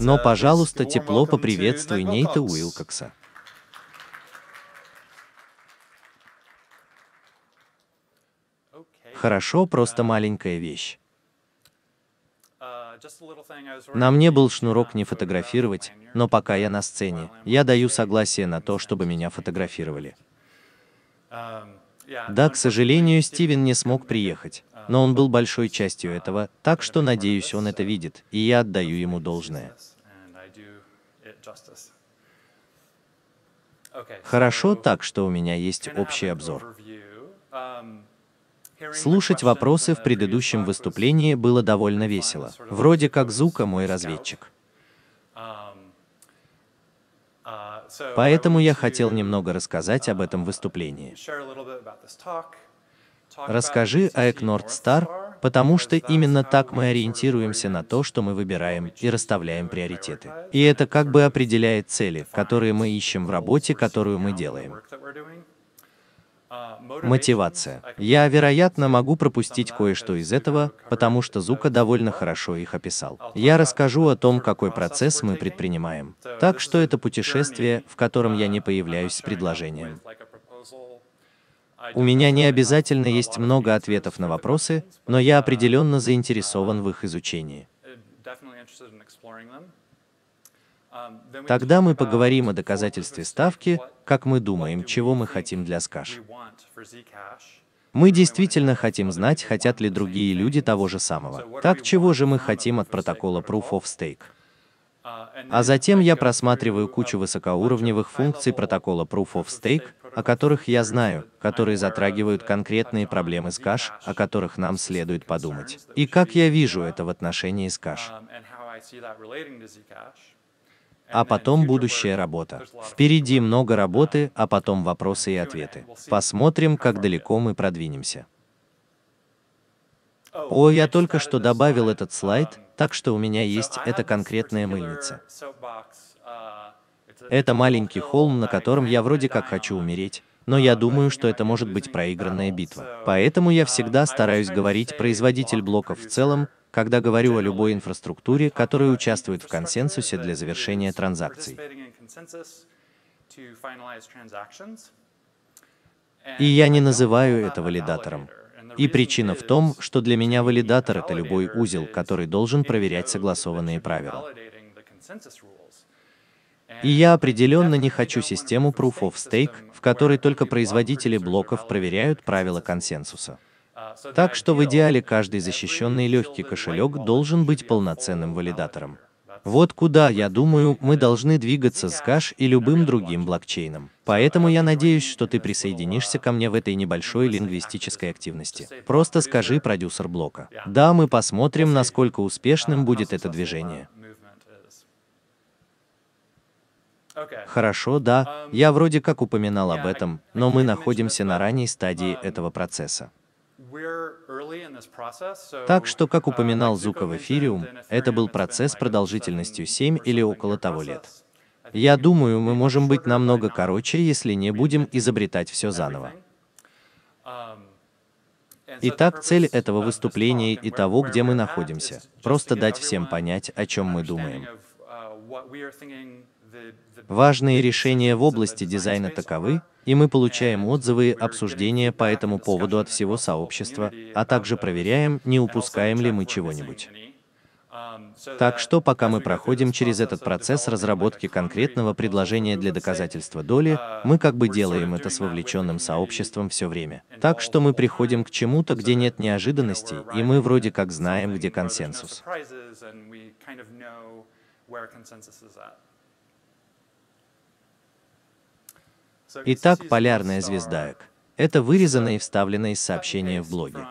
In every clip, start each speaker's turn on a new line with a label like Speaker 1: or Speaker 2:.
Speaker 1: Но, пожалуйста, тепло поприветствуй Нейта Уилкокса. Хорошо, просто маленькая вещь.
Speaker 2: А, на мне
Speaker 1: был шнурок не фотографировать, но пока я на сцене, я даю согласие на то, чтобы меня фотографировали. Um, да, к сожалению, Стивен не смог приехать но он был большой частью этого, так что, надеюсь, он это видит, и я отдаю ему должное. Хорошо, так что у меня есть общий обзор. Слушать вопросы в предыдущем выступлении было довольно весело. Вроде как Зука мой разведчик. Поэтому я хотел немного рассказать об этом выступлении. Расскажи о Экнорд Стар, потому что именно так мы ориентируемся на то, что мы выбираем и расставляем приоритеты. И это как бы определяет цели, которые мы ищем в работе, которую мы делаем. Мотивация. Я, вероятно, могу пропустить кое-что из этого, потому что Зука довольно хорошо их описал. Я расскажу о том, какой процесс мы предпринимаем. Так что это путешествие, в котором я не появляюсь с предложением. У меня не обязательно есть много ответов на вопросы, но я определенно заинтересован в их изучении.
Speaker 2: Тогда мы поговорим о
Speaker 1: доказательстве ставки, как мы думаем, чего мы хотим для Skash. Мы действительно хотим знать, хотят ли другие люди того же самого. Так чего же мы хотим от протокола Proof of Stake? А затем я просматриваю кучу высокоуровневых функций протокола Proof of Stake, о которых я знаю, которые затрагивают конкретные проблемы Скаш, о которых нам следует подумать. И как я вижу это в отношении Скаш. А потом будущая работа. Впереди много работы, а потом вопросы и ответы. Посмотрим, как далеко мы продвинемся. О, я только что добавил этот слайд, так что у меня есть эта конкретная мыльница. Это маленький холм, на котором я вроде как хочу умереть. Но я думаю, что это может быть проигранная битва. Поэтому я всегда стараюсь говорить производитель блоков в целом, когда говорю о любой инфраструктуре, которая участвует в консенсусе для завершения транзакций. И я не называю это валидатором. И причина в том, что для меня валидатор — это любой узел, который должен проверять согласованные правила. И я определенно не хочу систему Proof of Stake, в которой только производители блоков проверяют правила консенсуса. Так что в идеале каждый защищенный легкий кошелек должен быть полноценным валидатором. Вот куда, я думаю, мы должны двигаться с Каш и любым другим блокчейном. Поэтому я надеюсь, что ты присоединишься ко мне в этой небольшой лингвистической активности. Просто скажи продюсер блока. Да, мы посмотрим, насколько успешным будет это движение. Хорошо, да, я вроде как упоминал об этом, но мы находимся на ранней стадии этого процесса. Так что, как uh, упоминал Зука в эфириум, это был процесс продолжительностью 7 или около того лет. Я думаю, мы можем быть намного короче, если не будем изобретать все заново. Um, Итак, цель этого выступления и того, где мы находимся, просто дать всем понять, о чем мы думаем. Важные решения в области дизайна таковы, и мы получаем отзывы и обсуждения по этому поводу от всего сообщества, а также проверяем, не упускаем ли мы чего-нибудь. Так что пока мы проходим через этот процесс разработки конкретного предложения для доказательства доли, мы как бы делаем это с вовлеченным сообществом все время. Так что мы приходим к чему-то, где нет неожиданностей, и мы вроде как знаем, где консенсус. Итак, полярная звезда ЭК. Это вырезанное и вставленное из сообщения в блоге.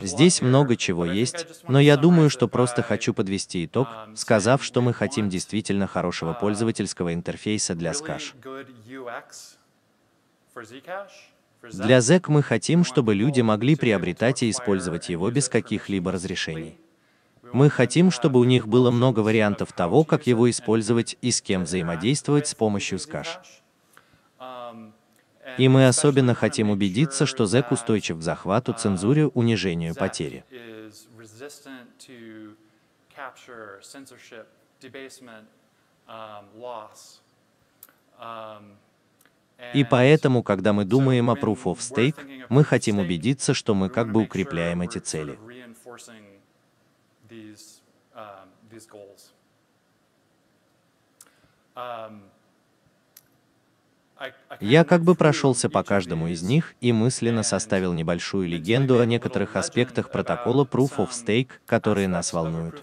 Speaker 1: Здесь много чего есть, но я думаю, что просто хочу подвести итог, сказав, что мы хотим действительно хорошего пользовательского интерфейса для Skash. Для Zec мы хотим, чтобы люди могли приобретать и использовать его без каких-либо разрешений. Мы хотим, чтобы у них было много вариантов того, как его использовать и с кем взаимодействовать с помощью Sketch. И мы особенно хотим убедиться, что зэк устойчив к захвату, цензуре, унижению, потере. И поэтому, когда мы думаем о Proof of Stake, мы хотим убедиться, что мы как бы укрепляем эти цели
Speaker 2: these, um, these goals. Um,
Speaker 1: я как бы прошелся по каждому из них и мысленно составил небольшую легенду о некоторых аспектах протокола Proof of Stake, которые нас волнуют.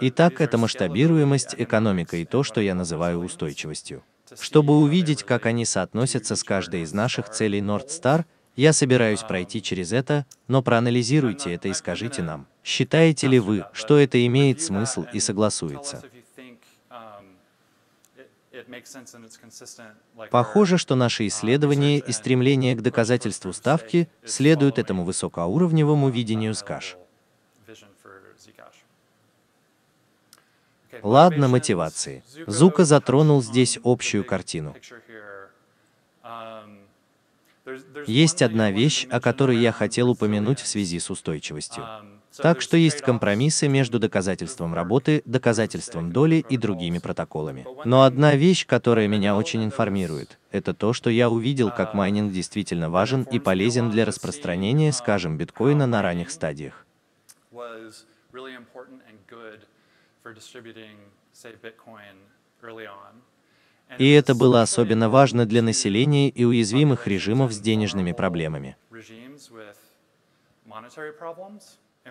Speaker 1: Итак, это масштабируемость, экономика и то, что я называю устойчивостью. Чтобы увидеть, как они соотносятся с каждой из наших целей North Star, я собираюсь пройти через это, но проанализируйте это и скажите нам, считаете ли вы, что это имеет смысл и согласуется. Похоже, что наши а, исследования и стремление к доказательству ставки следуют этому высокоуровневому видению Zcash. Ладно, мотивации. Зука затронул здесь общую картину. Есть одна вещь, о которой я хотел упомянуть в связи с устойчивостью. Так что есть компромиссы между доказательством работы, доказательством доли и другими протоколами. Но одна вещь, которая меня очень информирует, это то, что я увидел, как майнинг действительно важен и полезен для распространения, скажем, биткоина на ранних стадиях.
Speaker 2: really important and good for distributing, say, Bitcoin early on.
Speaker 1: И это было особенно важно для населения и уязвимых режимов с денежными проблемами.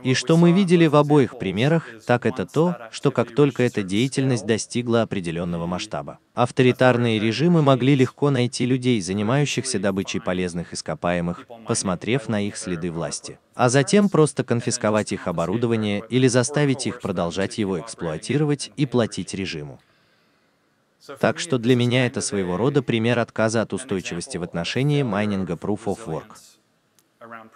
Speaker 1: И что мы видели в обоих примерах, так это то, что как только эта деятельность достигла определенного масштаба, авторитарные режимы могли легко найти людей, занимающихся добычей полезных ископаемых, посмотрев на их следы власти, а затем просто конфисковать их оборудование или заставить их продолжать его эксплуатировать и платить режиму. Так что для меня это своего рода пример отказа от устойчивости в отношении майнинга Proof of Work.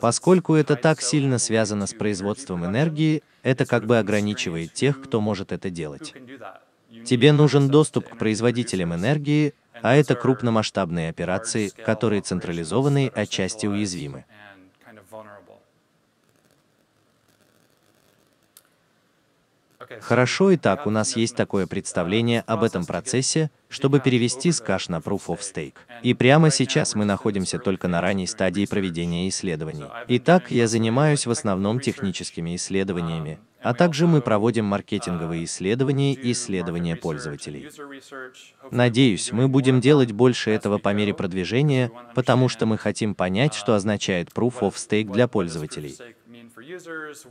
Speaker 1: Поскольку это так сильно связано с производством энергии, это как бы ограничивает тех, кто может это делать. Тебе нужен доступ к производителям энергии, а это крупномасштабные операции, которые централизованы отчасти уязвимы. Хорошо итак, у нас есть такое представление об этом процессе, чтобы перевести с кэш на Proof of Stake. И прямо сейчас мы находимся только на ранней стадии проведения исследований. Итак, я занимаюсь в основном техническими исследованиями, а также мы проводим маркетинговые исследования и исследования пользователей. Надеюсь, мы будем делать больше этого по мере продвижения, потому что мы хотим понять, что означает Proof of Stake для пользователей.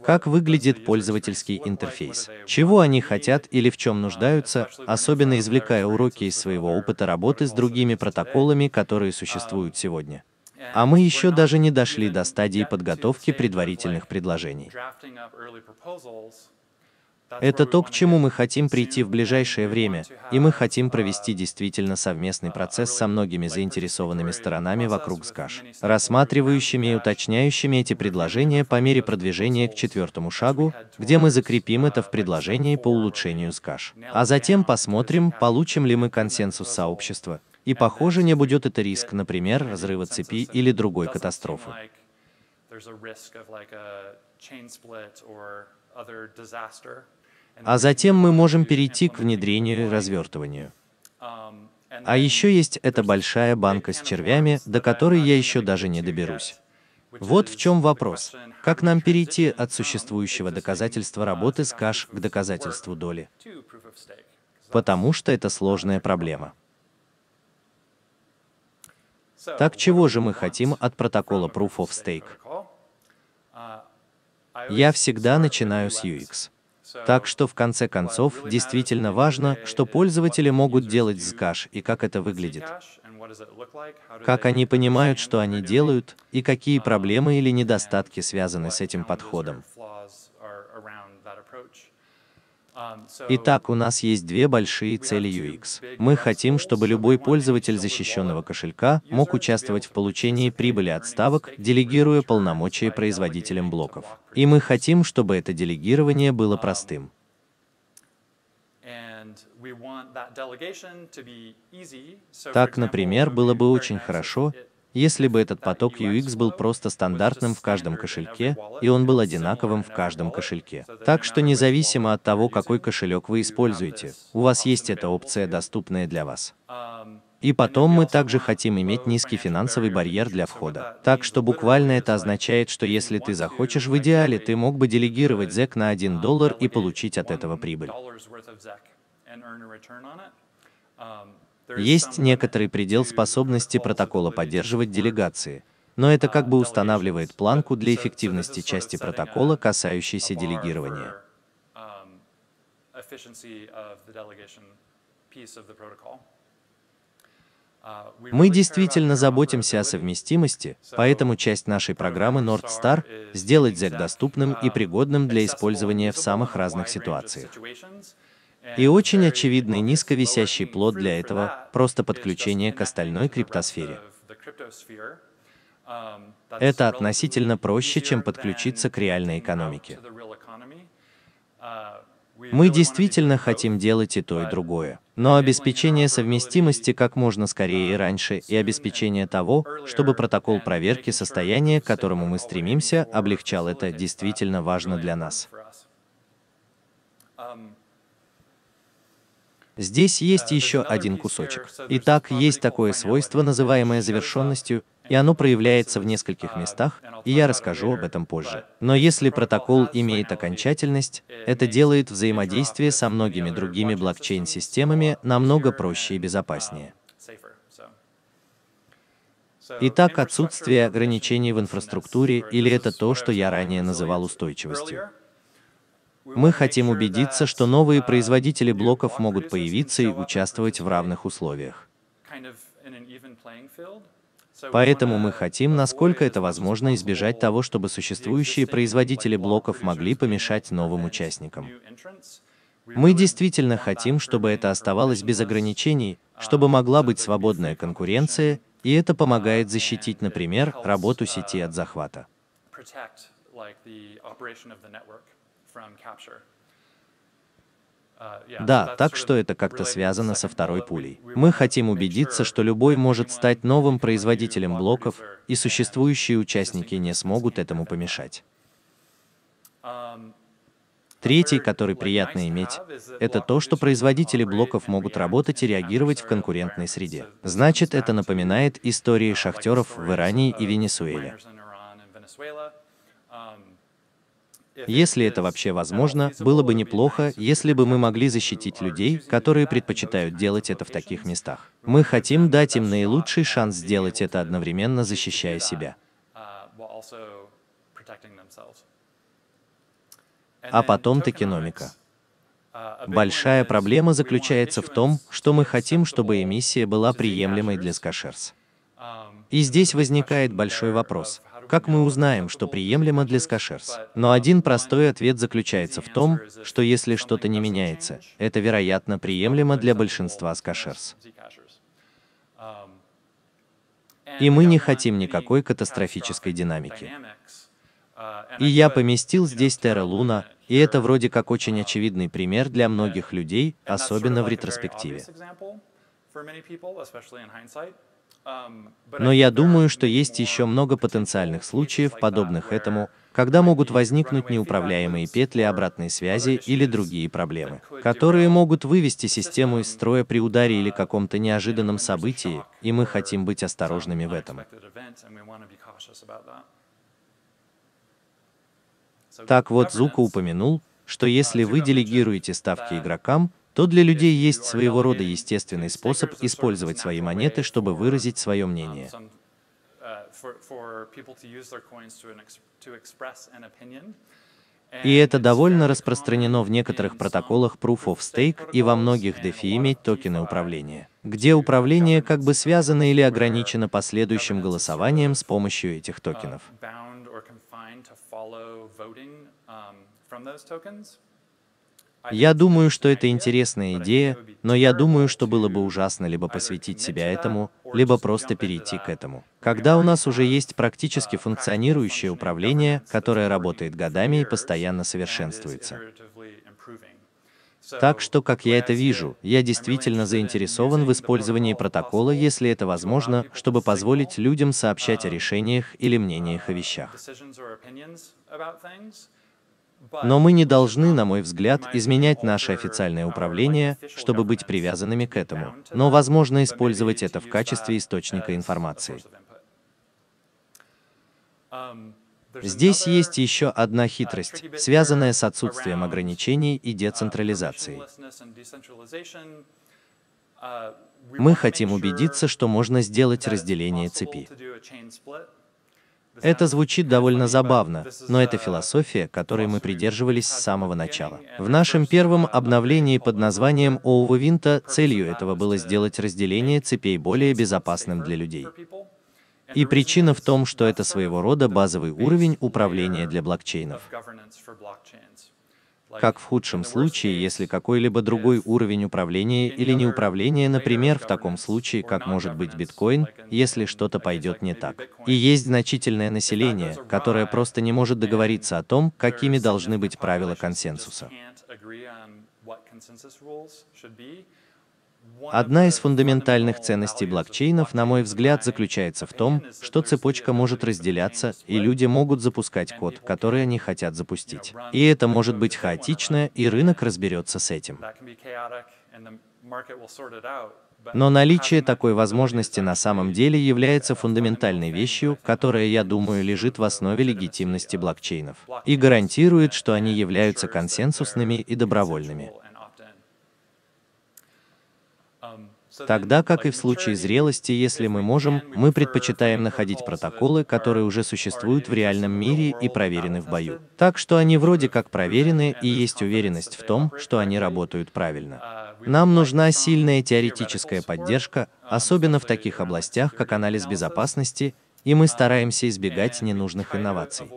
Speaker 1: Как выглядит пользовательский интерфейс, чего они хотят или в чем нуждаются, особенно извлекая уроки из своего опыта работы с другими протоколами, которые существуют сегодня. А мы еще даже не дошли до стадии подготовки предварительных предложений. Это то, к чему мы хотим прийти в ближайшее время, и мы хотим провести действительно совместный процесс со многими заинтересованными сторонами вокруг СКАШ, рассматривающими и уточняющими эти предложения по мере продвижения к четвертому шагу, где мы закрепим это в предложении по улучшению СКАШ. А затем посмотрим, получим ли мы консенсус сообщества, и похоже не будет это риск, например, разрыва цепи или другой катастрофы.
Speaker 2: there's a risk of like a chain split or
Speaker 1: а затем мы можем перейти к внедрению и развертыванию. Um, а еще есть эта большая банка с червями, до которой я еще даже не доберусь. Вот в чем вопрос. Как нам перейти от существующего доказательства uh, работы с кэш к доказательству доли? Потому что это сложная проблема. Так чего же мы хотим от протокола Proof of Stake? Я всегда начинаю с UX. Так что в конце концов действительно важно, что пользователи могут делать с кэш и как это выглядит. Как они понимают, что они делают, и какие проблемы или недостатки связаны с этим подходом.
Speaker 2: Um, Итак, у нас
Speaker 1: есть две большие цели UX. Мы хотим, чтобы любой пользователь защищенного кошелька мог участвовать в получении прибыли от ставок, делегируя полномочия производителям блоков. И мы хотим, чтобы это um, делегирование было простым.
Speaker 2: Um, так, например,
Speaker 1: было бы очень хорошо, если бы этот поток UX был просто стандартным в каждом кошельке, и он был одинаковым в каждом кошельке. Так что независимо от того, какой кошелек вы используете, у вас есть эта опция, доступная для вас. И потом мы также хотим иметь низкий финансовый барьер для входа. Так что буквально это означает, что если ты захочешь в идеале, ты мог бы делегировать зэк на 1 доллар и получить от этого прибыль. Есть некоторый предел способности протокола поддерживать делегации, но это как бы устанавливает планку для эффективности части протокола, касающейся делегирования.
Speaker 2: Мы действительно
Speaker 1: заботимся о совместимости, поэтому часть нашей программы NordStar Star — сделать ZEC доступным и пригодным для использования в самых разных ситуациях. И очень очевидный низковисящий плод для этого – просто подключение к остальной криптосфере.
Speaker 2: Это относительно проще, чем подключиться к реальной экономике. Мы
Speaker 1: действительно хотим делать и то, и другое. Но обеспечение совместимости как можно скорее и раньше, и обеспечение того, чтобы протокол проверки состояния, к которому мы стремимся, облегчал это, действительно важно для нас. Здесь есть еще один кусочек. Итак, есть такое свойство, называемое завершенностью, и оно проявляется в нескольких местах, и я расскажу об этом позже. Но если протокол имеет окончательность, это делает взаимодействие со многими другими блокчейн-системами намного проще и uh, безопаснее. Итак, отсутствие ограничений в инфраструктуре или это то, что я ранее называл устойчивостью. Мы хотим убедиться, что новые производители блоков могут появиться и участвовать в равных условиях. Поэтому мы хотим, насколько это возможно, избежать того, чтобы существующие производители блоков могли помешать новым участникам. Мы действительно хотим, чтобы это оставалось без ограничений, чтобы могла быть свободная конкуренция, и это помогает защитить, например, работу сети от захвата.
Speaker 2: Uh, да, так
Speaker 1: что это как-то связано со второй пулей. Мы хотим убедиться, что любой может стать новым производителем блоков, и существующие участники не смогут этому помешать. Um, Третий, который приятно иметь, это то, что производители блоков могут работать и реагировать в конкурентной среде. Значит, это напоминает uh, истории шахтеров в Иране и uh, Венесуэле. Если это вообще возможно, было бы неплохо, если бы мы могли защитить людей, которые предпочитают делать это в таких местах. Мы хотим дать им наилучший шанс сделать это одновременно, защищая себя. А потом токеномика. Большая проблема заключается в том, что мы хотим, чтобы эмиссия была приемлемой для скашерс. И здесь возникает большой вопрос, как мы узнаем, что приемлемо для скашерс? Но один простой ответ заключается в том, что если что-то не меняется, это, вероятно, приемлемо для большинства скашерс. И мы не хотим никакой катастрофической динамики. И я поместил здесь Терра Луна, и это вроде как очень очевидный пример для многих людей, особенно в ретроспективе.
Speaker 2: Эм, Но я
Speaker 1: думаю, что есть еще много потенциальных случаев, подобных этому, когда могут возникнуть неуправляемые петли обратной связи или другие проблемы, которые могут вывести систему из строя при ударе или каком-то неожиданном событии, и мы хотим быть осторожными в этом. Так вот, Зука упомянул, что если вы делегируете ставки игрокам, то для людей есть своего рода естественный способ использовать свои монеты, чтобы um, выразить свое um, мнение. Uh, и это довольно распространено в um, некоторых протоколах Proof of Stake и во многих DeFi иметь токены управления, где управление как бы связано или ограничено последующим голосованием с uh, помощью этих токенов. Я думаю, что это интересная идея, но я думаю, что было бы ужасно либо посвятить себя этому, либо просто перейти к этому. Когда у нас уже есть практически функционирующее управление, которое работает годами и постоянно совершенствуется. Так что, как я это вижу, я действительно заинтересован в использовании протокола, если это возможно, чтобы позволить людям сообщать о решениях или мнениях о вещах. Но мы не должны, на мой взгляд, изменять наше официальное управление, чтобы быть привязанными к этому, но возможно использовать это в качестве источника информации. Здесь есть еще одна хитрость, связанная с отсутствием ограничений и децентрализацией.
Speaker 2: Мы хотим убедиться,
Speaker 1: что можно сделать разделение цепи. Это звучит довольно забавно, но это философия, которой мы придерживались с самого начала. В нашем первом uh, обновлении под названием Оува Винта целью этого было сделать разделение цепей более безопасным для людей. И причина в том, что это своего рода базовый уровень управления для блокчейнов как в худшем случае, если какой-либо другой уровень управления или неуправления, например, в таком случае, как может быть биткоин, если что-то пойдет не так. И есть значительное население, которое просто не может договориться о том, какими должны быть правила консенсуса. Одна из фундаментальных ценностей блокчейнов, на мой взгляд, заключается в том, что цепочка может разделяться, и люди могут запускать код, который они хотят запустить. И это может быть хаотично, и рынок разберется с этим. Но наличие такой возможности на самом деле является фундаментальной вещью, которая, я думаю, лежит в основе легитимности блокчейнов и гарантирует, что они являются консенсусными и добровольными. Тогда, как и в случае зрелости, если мы можем, мы предпочитаем находить протоколы, которые уже существуют в реальном мире и проверены в бою. Так что они вроде как проверены и есть уверенность в том, что они работают правильно. Нам нужна сильная теоретическая поддержка, особенно в таких областях, как анализ безопасности, и мы стараемся избегать ненужных инноваций.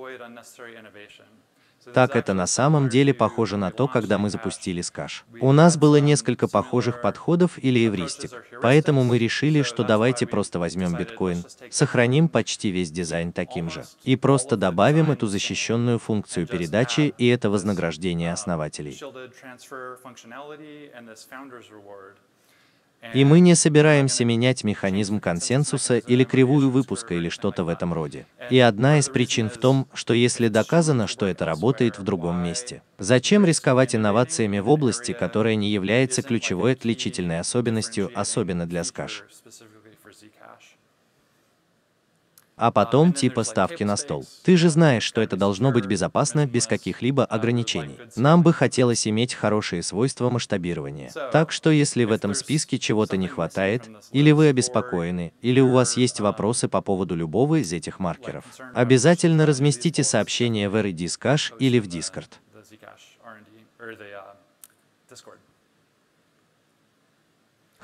Speaker 1: Так это на самом деле похоже на то, когда мы запустили Скаш. У нас было несколько похожих подходов или эвристик, поэтому мы решили, что давайте просто возьмем биткоин, сохраним почти весь дизайн таким же, и просто добавим эту защищенную функцию передачи и это вознаграждение основателей. И мы не собираемся менять механизм консенсуса или кривую выпуска или что-то в этом роде. И одна из причин в том, что если доказано, что это работает в другом месте, зачем рисковать инновациями в области, которая не является ключевой отличительной особенностью, особенно для скаж а потом типа ставки на стол. Ты же знаешь, что это должно быть безопасно, без каких-либо ограничений. Нам бы хотелось иметь хорошие свойства масштабирования. Так что если в этом списке чего-то не хватает, или вы обеспокоены, или у вас есть вопросы по поводу любого из этих маркеров, обязательно разместите сообщение в R Discash или в Discord.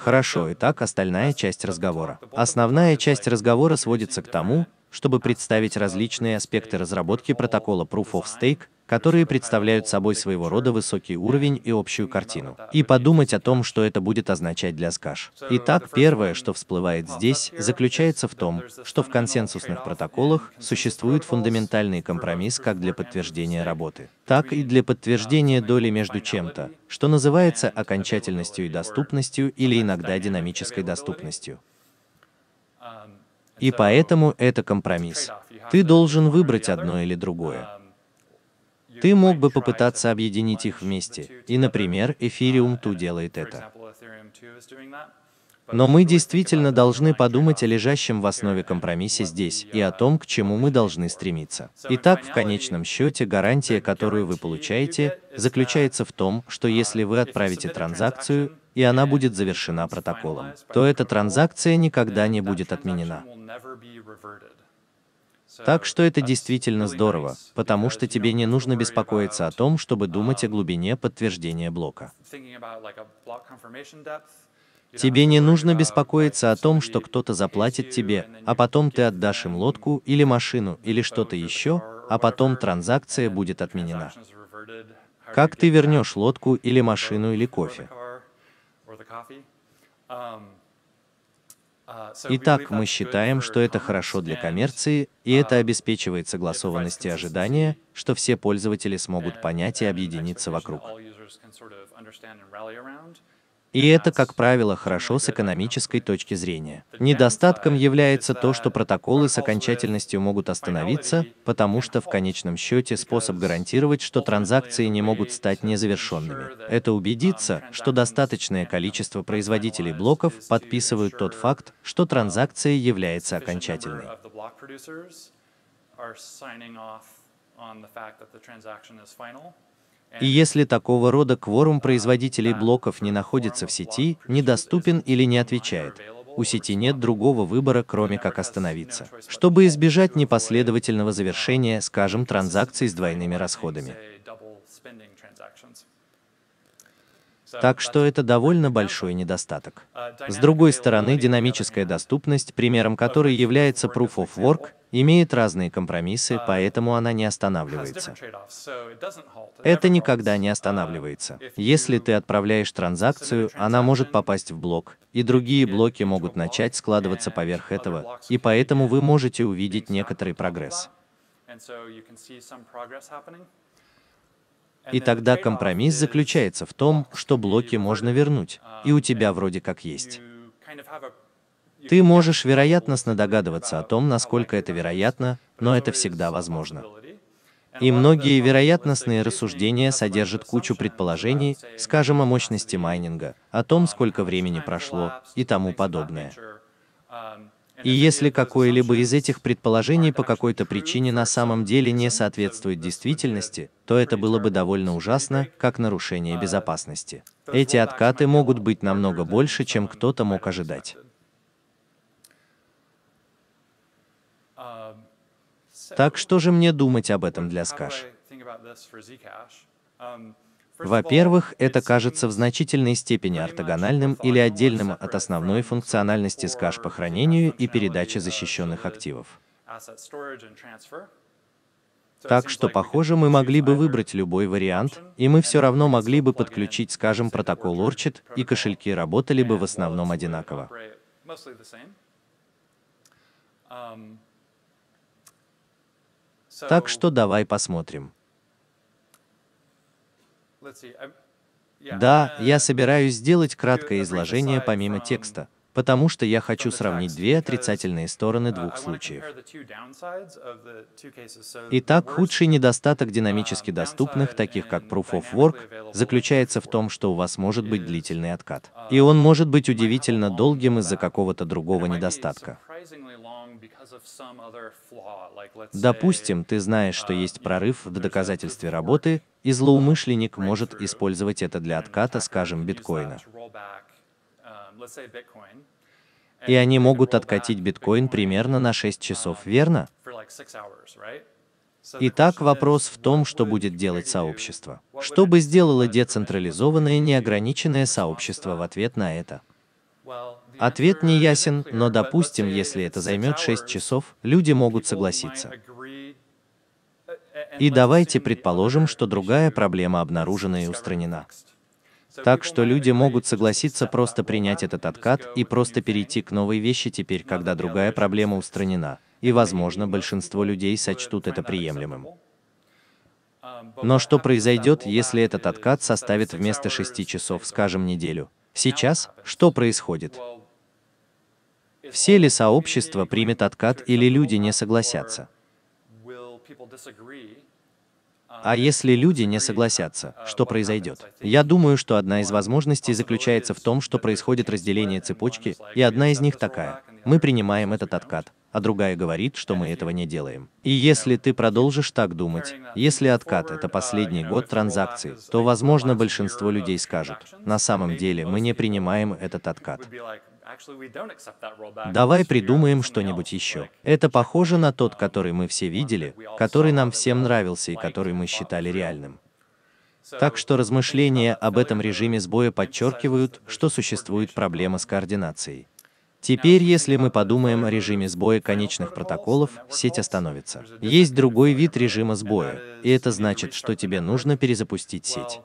Speaker 1: Хорошо, итак, остальная часть разговора. Основная часть разговора сводится к тому, чтобы представить различные аспекты разработки протокола Proof of Stake, которые представляют собой своего рода высокий уровень и общую картину, и подумать о том, что это будет означать для СКАШ. Итак, первое, что всплывает здесь, заключается в том, что в консенсусных протоколах существует фундаментальный компромисс как для подтверждения работы, так и для подтверждения доли между чем-то, что называется окончательностью и доступностью или иногда динамической доступностью. И поэтому это компромисс. Ты должен выбрать одно или другое. Ты мог бы попытаться объединить их вместе. И, например, Ethereum 2 uh, делает это. Но мы действительно должны uh, подумать о лежащем в основе компромиссе здесь и о том, к чему мы должны стремиться. Итак, в конечном счете, гарантия, которую вы получаете, uh, заключается в том, что если вы отправите транзакцию, и она будет завершена протоколом, то эта транзакция никогда не будет отменена. Так что это действительно здорово, потому что тебе не нужно беспокоиться о том, чтобы думать о глубине подтверждения блока. Тебе не нужно беспокоиться о том, что кто-то заплатит тебе, а потом ты отдашь им лодку или машину или что-то еще, а потом транзакция будет отменена.
Speaker 2: Как ты вернешь
Speaker 1: лодку или машину или кофе?
Speaker 2: Итак, мы считаем, что это
Speaker 1: хорошо для коммерции, и это обеспечивает согласованность и ожидания, что все пользователи смогут понять и объединиться вокруг. И это, как правило, хорошо с экономической точки зрения. Недостатком является то, что протоколы с окончательностью могут остановиться, потому что в конечном счете способ гарантировать, что транзакции не могут стать незавершенными. Это убедиться, что достаточное количество производителей блоков подписывают тот факт, что транзакция является окончательной. И если такого рода кворум производителей блоков не находится в сети, недоступен или не отвечает, у сети нет другого выбора, кроме как остановиться. Чтобы избежать непоследовательного завершения, скажем, транзакций с двойными расходами.
Speaker 2: Так что это
Speaker 1: довольно большой недостаток. С другой стороны, динамическая доступность, примером которой является Proof of Work, имеет разные компромиссы, поэтому она не останавливается. Это никогда не останавливается. Если ты отправляешь транзакцию, она может попасть в блок, и другие блоки могут начать складываться поверх этого, и поэтому вы можете увидеть некоторый прогресс.
Speaker 2: And so you can see some progress happening.
Speaker 1: И тогда компромисс заключается в том, что блоки можно вернуть, и у тебя вроде как есть. Ты можешь вероятностно догадываться о том, насколько это вероятно, но это всегда возможно. И многие вероятностные рассуждения содержат кучу предположений, скажем, о мощности майнинга, о том, сколько времени прошло и тому подобное. И если какое-либо из этих предположений по какой-то причине на самом деле не соответствует действительности, то это было бы довольно ужасно, как нарушение безопасности. Эти откаты могут быть намного больше, чем кто-то мог ожидать. Так что же мне думать об этом для Skаш? Во-первых, это кажется в значительной степени ортогональным или отдельным от основной функциональности SCASH по хранению и передаче защищенных активов. Так что, похоже, мы могли бы выбрать любой вариант, и мы все равно могли бы подключить, скажем, протокол Orchid, и кошельки работали бы в основном одинаково. Так что давай посмотрим. Да, uh, я собираюсь сделать краткое uh, изложение помимо um, текста, потому что я хочу сравнить две отрицательные стороны uh, двух случаев.
Speaker 2: Итак, худший
Speaker 1: недостаток динамически um, доступных, таких как Proof of Work, заключается в том, что у вас может быть длительный откат. И он может быть удивительно долгим из-за какого-то другого недостатка. Допустим, ты знаешь, что uh, есть прорыв в доказательстве работы, и злоумышленник может использовать это для отката, скажем, биткоина. Um, и они могут откатить биткоин примерно на 6 um, часов, верно?
Speaker 2: Итак, вопрос
Speaker 1: в том, что будет делать сообщество. Что бы сделало децентрализованное неограниченное сообщество в ответ на это? Ответ не ясен, но допустим, если это займет 6 часов, люди могут согласиться. И давайте предположим, что другая проблема обнаружена и устранена. Так что люди могут согласиться просто принять этот откат и просто перейти к новой вещи теперь, когда другая проблема устранена, и, возможно, большинство людей сочтут это приемлемым. Но что произойдет, если этот откат составит вместо 6 часов, скажем, неделю? Сейчас что происходит? Все ли сообщества примет откат или люди не согласятся? А если люди не согласятся, что произойдет? Я думаю, что одна из возможностей заключается в том, что происходит разделение цепочки, и одна из них такая. Мы принимаем этот откат, а другая говорит, что мы этого не делаем. И если ты продолжишь так думать, если откат это последний год транзакций, то, возможно, большинство людей скажут, на самом деле мы не принимаем этот откат. Давай придумаем что-нибудь еще. Это похоже на тот, который мы все видели, который нам всем нравился и который мы считали реальным. Так что размышления об этом режиме сбоя подчеркивают, что существует проблема с координацией. Теперь, если мы подумаем о режиме сбоя конечных протоколов, сеть остановится. Есть другой вид режима сбоя, и это значит, что тебе нужно перезапустить сеть.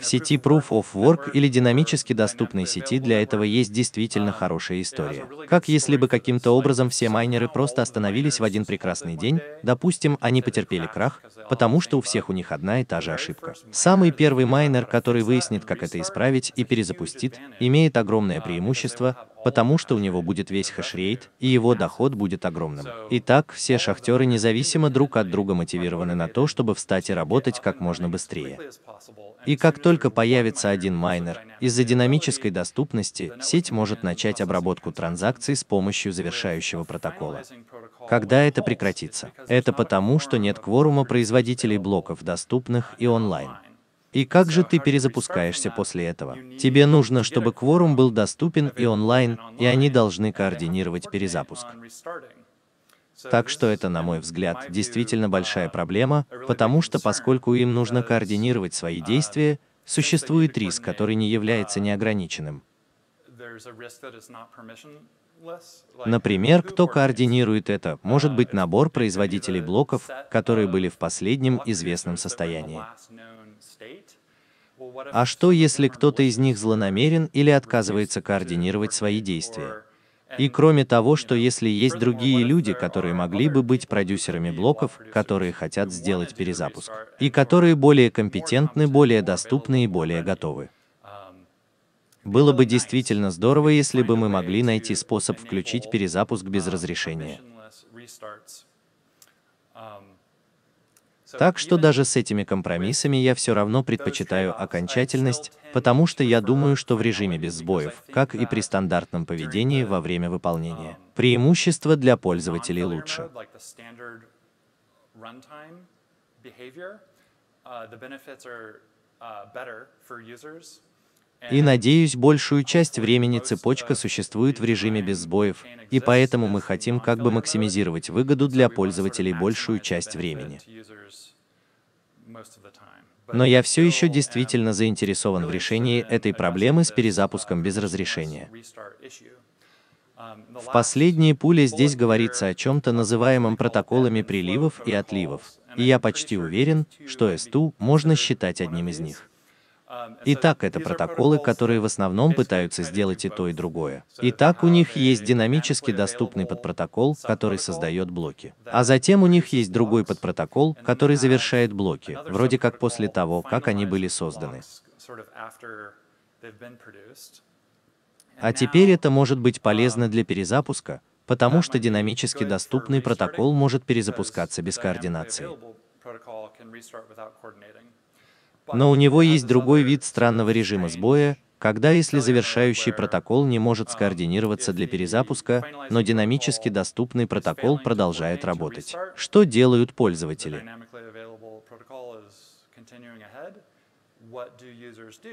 Speaker 1: В сети Proof of Work или динамически доступной сети для этого есть действительно хорошая история. Как если бы каким-то образом все майнеры просто остановились в один прекрасный день, допустим, они потерпели крах, потому что у всех у них одна и та же ошибка. Самый первый майнер, который выяснит, как это исправить и перезапустит, имеет огромное преимущество, потому что у него будет весь хешрейт, и его доход будет огромным. Итак, все шахтеры независимо друг от друга мотивированы на то, чтобы встать и работать как можно быстрее. И как только появится один майнер, из-за динамической доступности сеть может начать обработку транзакций с помощью завершающего протокола. Когда это прекратится? Это потому, что нет кворума производителей блоков доступных и онлайн. И как же ты перезапускаешься после этого? Тебе нужно, чтобы кворум был доступен и онлайн, и они должны координировать перезапуск. Так что это, на мой взгляд, действительно большая проблема, потому что поскольку им нужно координировать свои действия, существует риск, который не является неограниченным. Например, кто координирует это, может быть набор производителей блоков, которые были в последнем известном состоянии. А что, если кто-то из них злонамерен или отказывается координировать свои действия? И кроме того, что если есть другие люди, которые могли бы быть продюсерами блоков, которые хотят сделать перезапуск, и которые более компетентны, более доступны и более готовы. Было бы действительно здорово, если бы мы могли найти способ включить перезапуск без разрешения. Так что даже с этими компромиссами я все равно предпочитаю окончательность, потому что я думаю, что в режиме без сбоев, как и при стандартном поведении во время выполнения, преимущество для пользователей лучше.
Speaker 2: И надеюсь,
Speaker 1: большую часть времени цепочка существует в режиме без сбоев, и поэтому мы хотим как бы максимизировать выгоду для пользователей большую часть времени но я все еще действительно заинтересован в решении этой проблемы с перезапуском без разрешения. В последней пуле здесь говорится о чем-то называемом протоколами приливов и отливов, и я почти уверен, что S2 можно считать одним из них. Итак, это протоколы, которые в основном пытаются сделать и то, и другое. Итак, у них есть динамически доступный подпротокол, который создает блоки. А затем у них есть другой подпротокол, который завершает блоки, вроде как после того, как они были созданы. А теперь это может быть полезно для перезапуска, потому что динамически доступный протокол может перезапускаться без координации. Но у него есть другой вид странного режима сбоя, когда если завершающий протокол не может скоординироваться для перезапуска, но динамически доступный протокол продолжает работать. Что делают пользователи?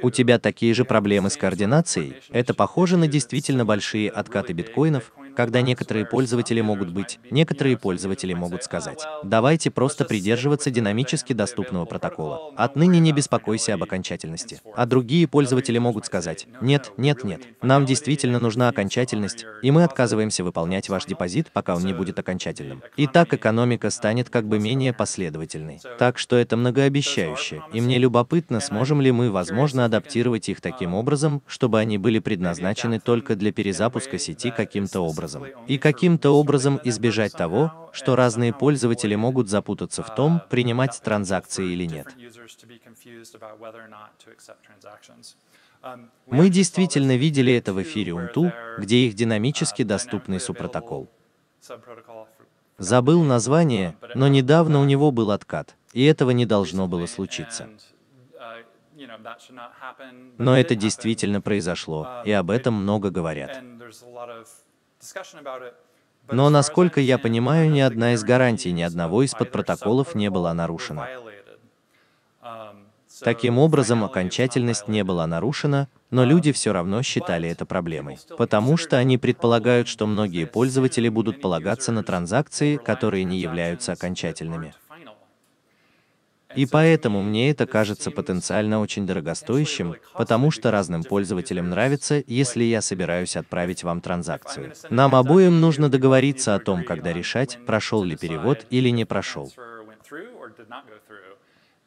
Speaker 1: У тебя такие же проблемы с координацией? Это похоже на действительно большие откаты биткоинов, когда некоторые пользователи могут быть, некоторые пользователи могут сказать, давайте просто придерживаться динамически доступного протокола. Отныне не беспокойся об окончательности. А другие пользователи могут сказать, нет, нет, нет, нам действительно нужна окончательность, и мы отказываемся выполнять ваш депозит, пока он не будет окончательным. И так экономика станет как бы менее последовательной. Так что это многообещающе, и мне любопытно, сможем ли мы, возможно, адаптировать их таким образом, чтобы они были предназначены только для перезапуска сети каким-то образом образом, и каким-то образом избежать того, что разные пользователи могут запутаться в том, принимать транзакции или нет. Мы действительно видели это в эфире Умту, где их динамически доступный супротокол. Забыл название, но недавно у него был откат, и этого не должно было случиться.
Speaker 2: Но это действительно произошло, и об этом много говорят. Но, насколько
Speaker 1: я понимаю, ни одна из гарантий ни одного из подпротоколов не была нарушена. Um, Таким образом, окончательность не была нарушена, но люди все um, равно считали это проблемой, потому что они предполагают, что многие пользователи будут полагаться на транзакции, которые не являются окончательными. И поэтому мне это кажется потенциально очень дорогостоящим, потому что разным пользователям нравится, если я собираюсь отправить вам транзакцию. Нам обоим нужно договориться о том, когда решать, прошел ли перевод или не прошел.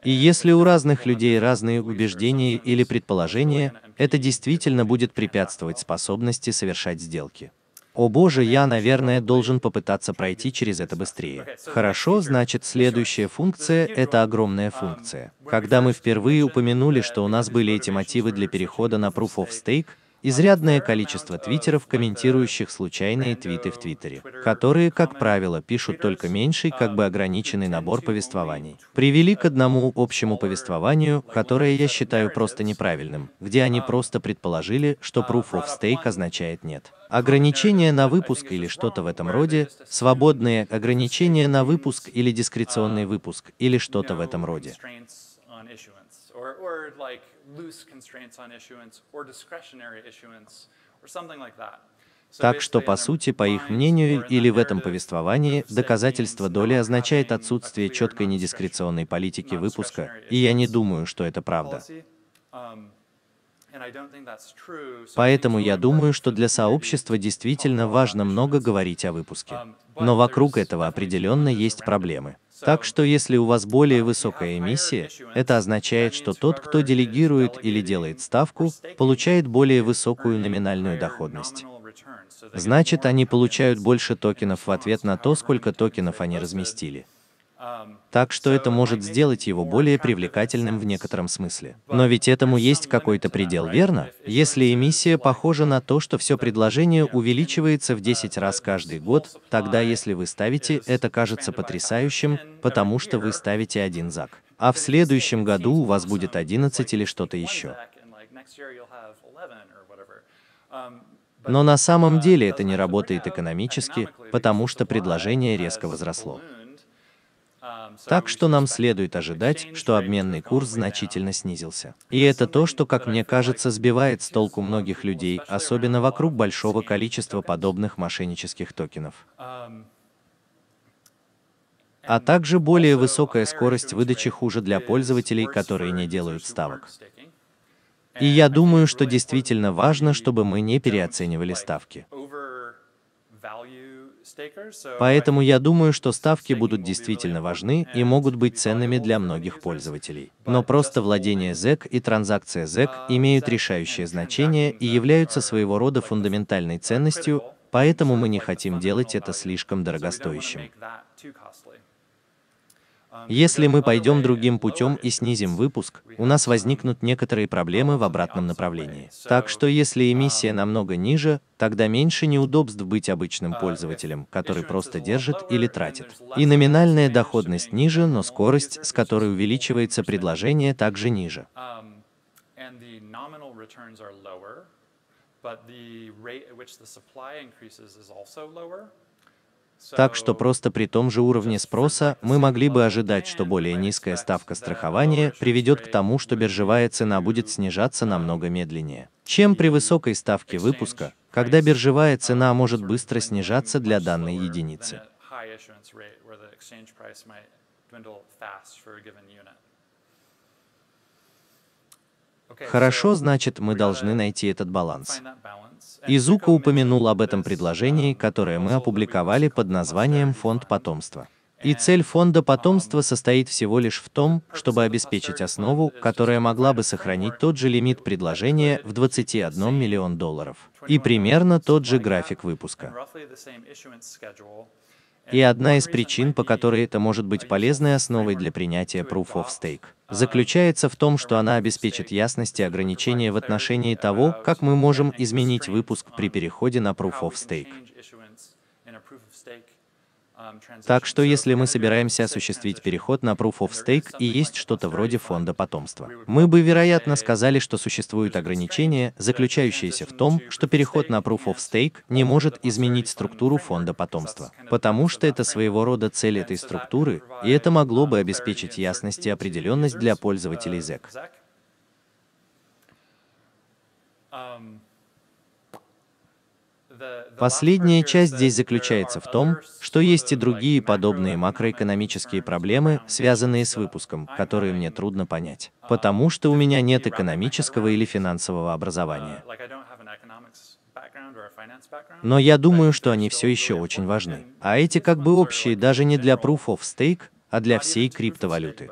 Speaker 1: И если у разных людей разные убеждения или предположения, это действительно будет препятствовать способности совершать сделки о боже, я, наверное, должен попытаться пройти через это быстрее. Хорошо, значит, следующая функция — это огромная um, функция. Когда мы впервые упомянули, что у нас были эти мотивы для перехода на Proof of Stake, изрядное количество твиттеров, комментирующих случайные твиты в Твиттере, которые, как правило, пишут только меньший, как бы ограниченный набор повествований, привели к одному общему повествованию, которое я считаю просто неправильным, где они просто предположили, что proof of stake означает нет. Ограничения на выпуск или что-то в этом роде, свободные ограничения на выпуск или дискреционный выпуск или что-то в этом роде. Так что, по сути, по их мнению или в этом повествовании, доказательство доли означает отсутствие четкой недискреционной политики выпуска, и я не думаю, что это правда. Um, Поэтому я думаю, что для сообщества действительно важно много говорить о выпуске. Um, Но вокруг этого определенно есть проблемы. Так что если у вас более высокая эмиссия, это означает, что тот, кто делегирует или делает ставку, получает более высокую номинальную доходность. Значит, они получают больше токенов в ответ на то, сколько токенов они разместили. Так что это может сделать его более привлекательным в некотором смысле. Но ведь этому есть какой-то предел, верно? Если эмиссия похожа на то, что все предложение увеличивается в 10 раз каждый год, тогда если вы ставите, это кажется потрясающим, потому что вы ставите один ЗАК. А в следующем году у вас будет 11 или что-то еще. Но на самом деле это не работает экономически, потому что предложение резко возросло. Так что нам следует ожидать, что обменный курс значительно снизился. И это то, что, как мне кажется, сбивает с толку многих людей, особенно вокруг большого количества подобных мошеннических токенов а также более высокая скорость выдачи хуже для пользователей, которые не делают ставок. И я думаю, что действительно важно, чтобы мы не переоценивали ставки. Поэтому я думаю, что ставки будут действительно важны и могут быть ценными для многих пользователей. Но просто владение ZEC и транзакция ZEC имеют решающее значение и являются своего рода фундаментальной ценностью, поэтому мы не хотим делать это слишком дорогостоящим. Если мы пойдем другим путем и снизим выпуск, у нас возникнут некоторые проблемы в обратном направлении. Так что если эмиссия намного ниже, тогда меньше неудобств быть обычным пользователем, который просто держит или тратит. И номинальная доходность ниже, но скорость, с которой увеличивается предложение, также ниже.
Speaker 2: but the rate at which the supply increases is also lower. Так что
Speaker 1: просто при том же уровне спроса мы могли бы ожидать, что более низкая ставка страхования приведет к тому, что биржевая цена будет снижаться намного медленнее, чем при высокой ставке выпуска, когда биржевая цена может быстро снижаться для данной единицы. Хорошо, значит, мы должны найти этот баланс. Изука упомянул об этом предложении, um, которое мы опубликовали под названием «Фонд потомства». И цель фонда um, потомства состоит всего лишь в том, чтобы обеспечить основу, которая могла бы сохранить тот же лимит предложения в 21 миллион долларов. И примерно тот же график выпуска. И одна из причин, по которой это может быть полезной основой для принятия Proof of Stake, заключается в том, что она обеспечит ясность и ограничения в отношении того, как мы можем изменить выпуск при переходе на Proof of Stake. Так что если мы собираемся осуществить переход на Proof of Stake и есть что-то вроде фонда потомства, мы бы, вероятно, сказали, что существуют ограничения, заключающиеся в том, что переход на Proof of Stake не может изменить структуру фонда потомства, потому что это своего рода цель этой структуры, и это могло бы обеспечить ясность и определенность для uh, пользователей ZEC. Последняя часть здесь заключается в том, что есть и другие подобные макроэкономические проблемы, связанные с выпуском, которые мне трудно понять, потому что у меня нет экономического или финансового uh, образования. Но я думаю, что они все еще очень важны. А эти как бы общие даже не для Proof of Stake, а для всей криптовалюты.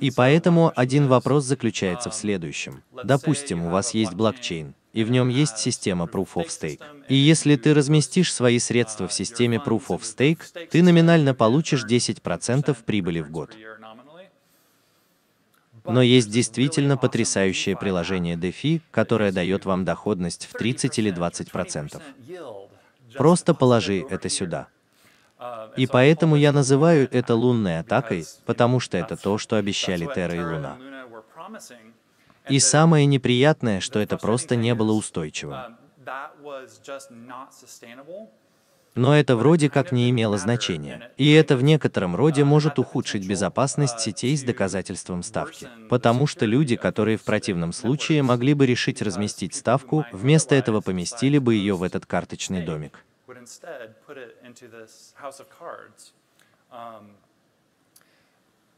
Speaker 1: И поэтому один вопрос заключается в um, следующем. Допустим, у вас есть блокчейн, и в нем есть система Proof of Stake. И если ты разместишь свои средства в системе Proof of Stake, ты номинально получишь 10% прибыли в год. Но есть действительно потрясающее приложение DeFi, которое дает вам доходность в 30 или 20%. Просто положи это сюда. И поэтому я называю это лунной атакой, потому что это то, что обещали Терра и Луна. И самое неприятное, что это просто не было устойчиво. Но это вроде как не имело значения. И это в некотором роде может ухудшить безопасность сетей с доказательством ставки. Потому что люди, которые в противном случае могли бы решить разместить ставку, вместо этого поместили бы ее в этот карточный домик.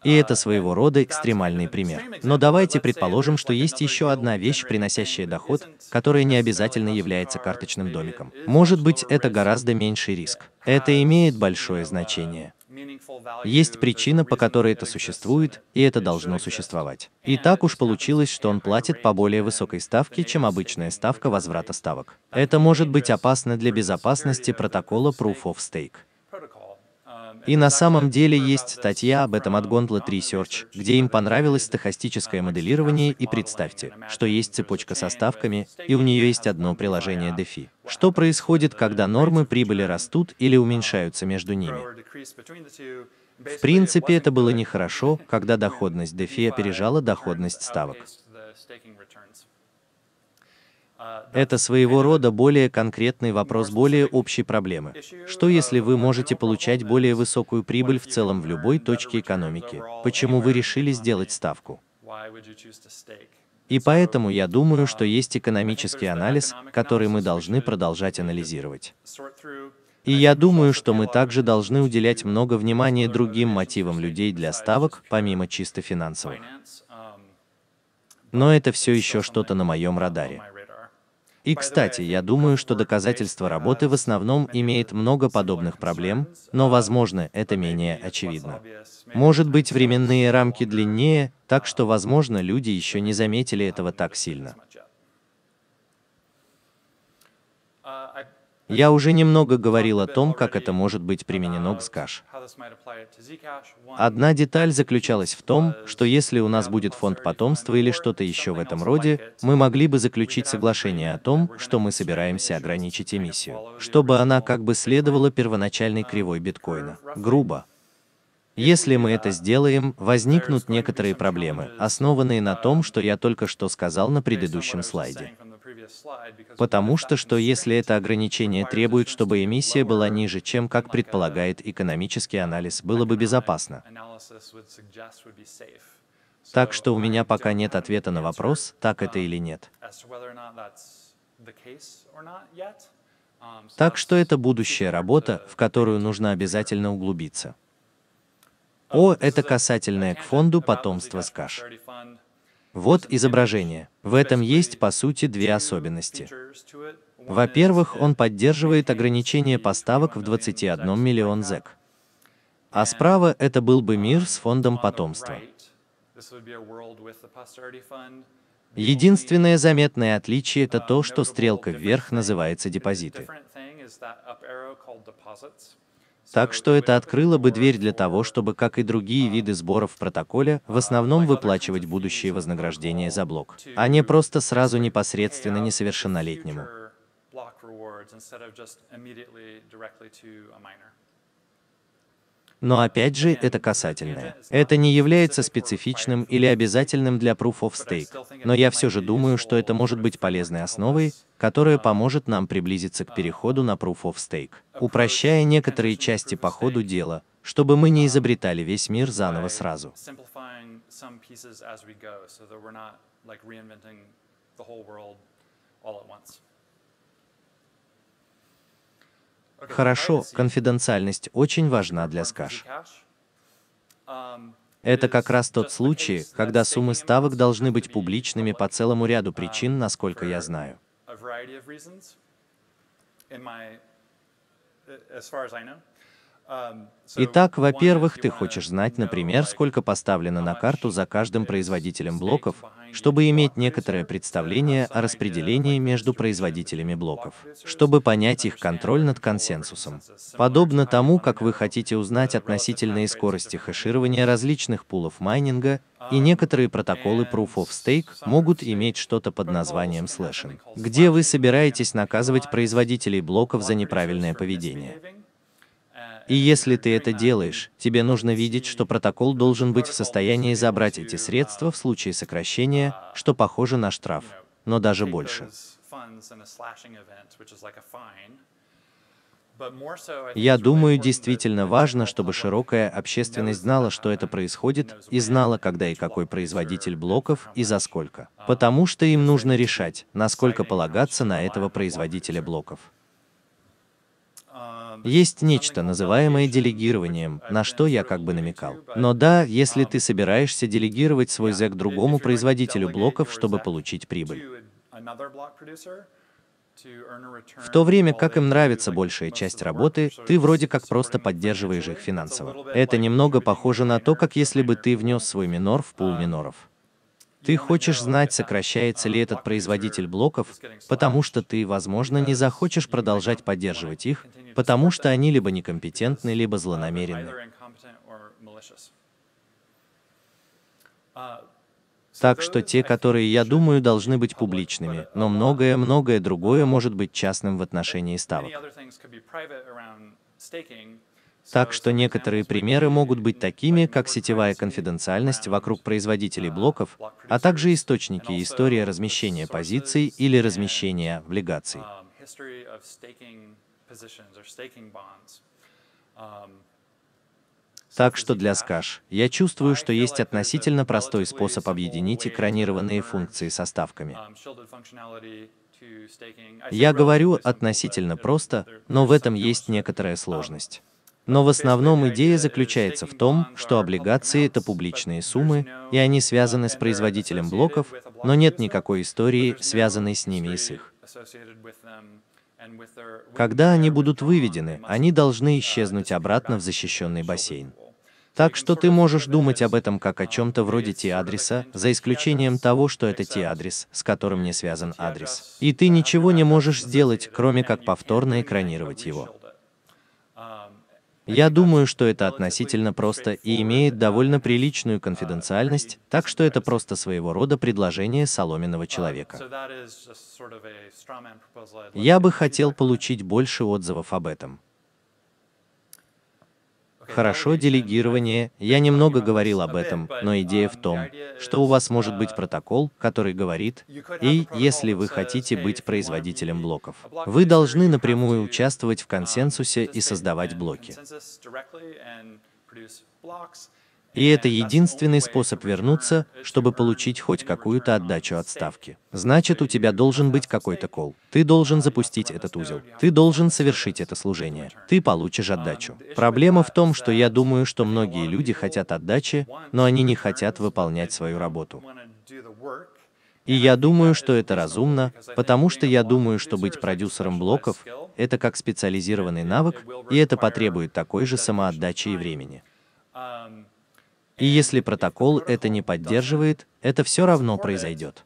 Speaker 1: И это своего рода экстремальный пример. Но давайте предположим, что есть еще одна вещь, приносящая доход, которая не обязательно является карточным домиком. Может быть, это гораздо меньший риск. Это имеет большое значение. Есть причина, по которой это существует, и это должно существовать. И так уж получилось, что он платит по более высокой ставке, чем обычная ставка возврата ставок. Это может быть опасно для безопасности протокола Proof of Stake. И на самом деле есть статья об этом от Gauntlet Research, где им понравилось стохастическое моделирование и представьте, что есть цепочка со ставками, и у нее есть одно приложение DeFi. Что происходит, когда нормы прибыли растут или уменьшаются между ними?
Speaker 2: В принципе, это было
Speaker 1: нехорошо, когда доходность DeFi опережала доходность ставок. Это своего рода более конкретный вопрос более общей проблемы. Что если вы можете получать более высокую прибыль в целом в любой точке экономики? Почему вы решили сделать ставку? И поэтому я думаю, что есть экономический анализ, который мы должны продолжать анализировать. И я думаю, что мы также должны уделять много внимания другим мотивам людей для ставок, помимо чисто финансовых. Но это все еще что-то на моем радаре. И, кстати, я думаю, что доказательство работы в основном имеет много подобных проблем, но, возможно, это менее очевидно. Может быть, временные рамки длиннее, так что, возможно, люди еще не заметили этого так сильно. Я уже немного говорил о том, как это может быть применено к Zcash. Одна деталь заключалась в том, что если у нас будет фонд потомства или что-то еще в этом роде, мы могли бы заключить соглашение о том, что мы собираемся ограничить эмиссию, чтобы она как бы следовала первоначальной кривой биткоина, грубо. Если мы это сделаем, возникнут некоторые проблемы, основанные на том, что я только что сказал на предыдущем слайде. Потому что что если это ограничение требует, чтобы эмиссия была ниже, чем, как предполагает экономический анализ, было бы безопасно. Так что у меня пока нет ответа на вопрос, так это или нет. Так что это будущая работа, в которую нужно обязательно углубиться. О, это касательное к фонду потомства СКАШ. Вот изображение. В этом есть, по сути, две особенности. Во-первых, он поддерживает ограничение поставок в 21 миллион зек. А справа это был бы мир с фондом потомства. Единственное заметное отличие это то, что стрелка вверх называется депозиты. Так что это открыло бы дверь для того, чтобы, как и другие виды сборов в протоколе, в основном выплачивать будущие вознаграждения за блок, а не просто сразу непосредственно несовершеннолетнему. Но опять же, это касательное. Это не является специфичным или обязательным для Proof of Stake, но я все же думаю, что это может быть полезной основой, которая поможет нам приблизиться к переходу на Proof of Stake, упрощая некоторые части по ходу дела, чтобы мы не изобретали весь мир заново сразу. all at once. Хорошо, конфиденциальность очень важна для скаж. Это как раз тот случай, когда суммы ставок должны быть публичными по целому ряду причин, насколько я знаю.
Speaker 2: Итак, во-первых,
Speaker 1: ты хочешь знать, например, сколько поставлено на карту за каждым производителем блоков, чтобы иметь некоторое представление о распределении между производителями блоков, чтобы понять их контроль над консенсусом. Подобно тому, как вы хотите узнать относительные скорости хэширования различных пулов майнинга, и некоторые протоколы Proof of Stake могут иметь что-то под названием слэшинг, где вы собираетесь наказывать производителей блоков за неправильное поведение. И если ты это делаешь, тебе нужно видеть, что протокол должен быть в состоянии забрать эти средства в случае сокращения, что похоже на штраф, но даже больше. Я думаю, действительно важно, чтобы широкая общественность знала, что это происходит, и знала, когда и какой производитель блоков, и за сколько. Потому что им нужно решать, насколько полагаться на этого производителя блоков. Есть нечто, называемое делегированием, на что я как бы намекал. Но да, если ты собираешься делегировать свой зэк другому производителю блоков, чтобы получить прибыль. В то время как им нравится большая часть работы, ты вроде как просто поддерживаешь их финансово. Это немного похоже на то, как если бы ты внес свой минор в пул миноров. Ты хочешь знать, сокращается ли этот производитель блоков, потому что ты, возможно, не захочешь продолжать поддерживать их, потому что они либо некомпетентны, либо злонамеренны. Так что те, которые, я думаю, должны быть публичными, но многое-многое другое может быть частным в отношении ставок. Так что некоторые примеры могут быть такими, как сетевая конфиденциальность вокруг производителей блоков, а также источники и история размещения позиций или размещения облигаций. Um, um, так что для скаж я чувствую, что есть относительно простой способ объединить экранированные функции со ставками.
Speaker 2: Um,
Speaker 1: я говорю относительно просто, но в этом есть некоторая сложность. Но в основном идея заключается в том, что облигации – это публичные суммы, и они связаны с производителем блоков, но нет никакой истории, связанной с ними и с их. Когда они будут выведены, они должны исчезнуть обратно в защищенный бассейн. Так что ты можешь думать об этом как о чем-то вроде T-адреса, за исключением того, что это T-адрес, с которым не связан адрес. И ты ничего не можешь сделать, кроме как повторно экранировать его. Я думаю, что это относительно просто и имеет довольно приличную конфиденциальность, так что это просто своего рода предложение соломенного человека. Я бы хотел получить больше отзывов об этом. Хорошо делегирование, я немного говорил об этом, но идея в том, что у вас может быть протокол, который говорит, и если вы хотите быть производителем блоков, вы должны напрямую участвовать в консенсусе и создавать блоки. И это единственный способ вернуться, чтобы получить хоть какую-то отдачу от ставки. Значит, у тебя должен быть какой-то кол. Ты должен запустить этот узел. Ты должен совершить это служение. Ты получишь отдачу. Проблема в том, что я думаю, что многие люди хотят отдачи, но они не хотят выполнять свою работу. И я думаю, что это разумно, потому что я думаю, что быть продюсером блоков – это как специализированный навык, и это потребует такой же самоотдачи и времени. Эм, и если протокол это не поддерживает, это все равно произойдет.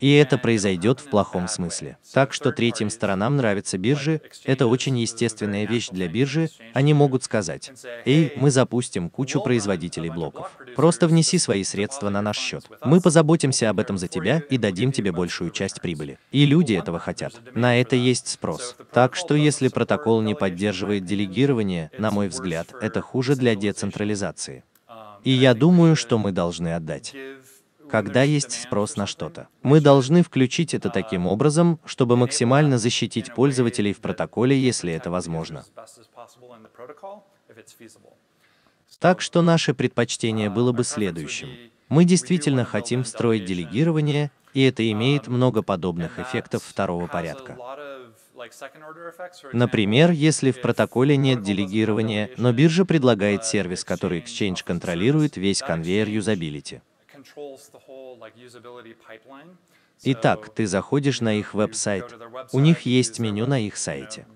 Speaker 1: И это произойдет в плохом смысле. Так что третьим сторонам нравятся биржи, это очень естественная вещь для биржи, они могут сказать, «Эй, мы запустим кучу производителей блоков. Просто внеси свои средства на наш счет. Мы позаботимся об этом за тебя и дадим тебе большую часть прибыли». И люди этого хотят. На это есть спрос. Так что если протокол не поддерживает делегирование, на мой взгляд, это хуже для децентрализации. И я думаю, что мы должны отдать когда есть спрос на что-то. Мы должны включить это таким образом, чтобы максимально защитить пользователей в протоколе, если это возможно. Так что наше предпочтение было бы следующим. Мы действительно хотим встроить делегирование, и это имеет много подобных эффектов второго порядка. Например, если в протоколе нет делегирования, но биржа предлагает сервис, который Exchange контролирует весь конвейер юзабилити. Итак, ты заходишь на их веб-сайт. У них есть меню на их сайте.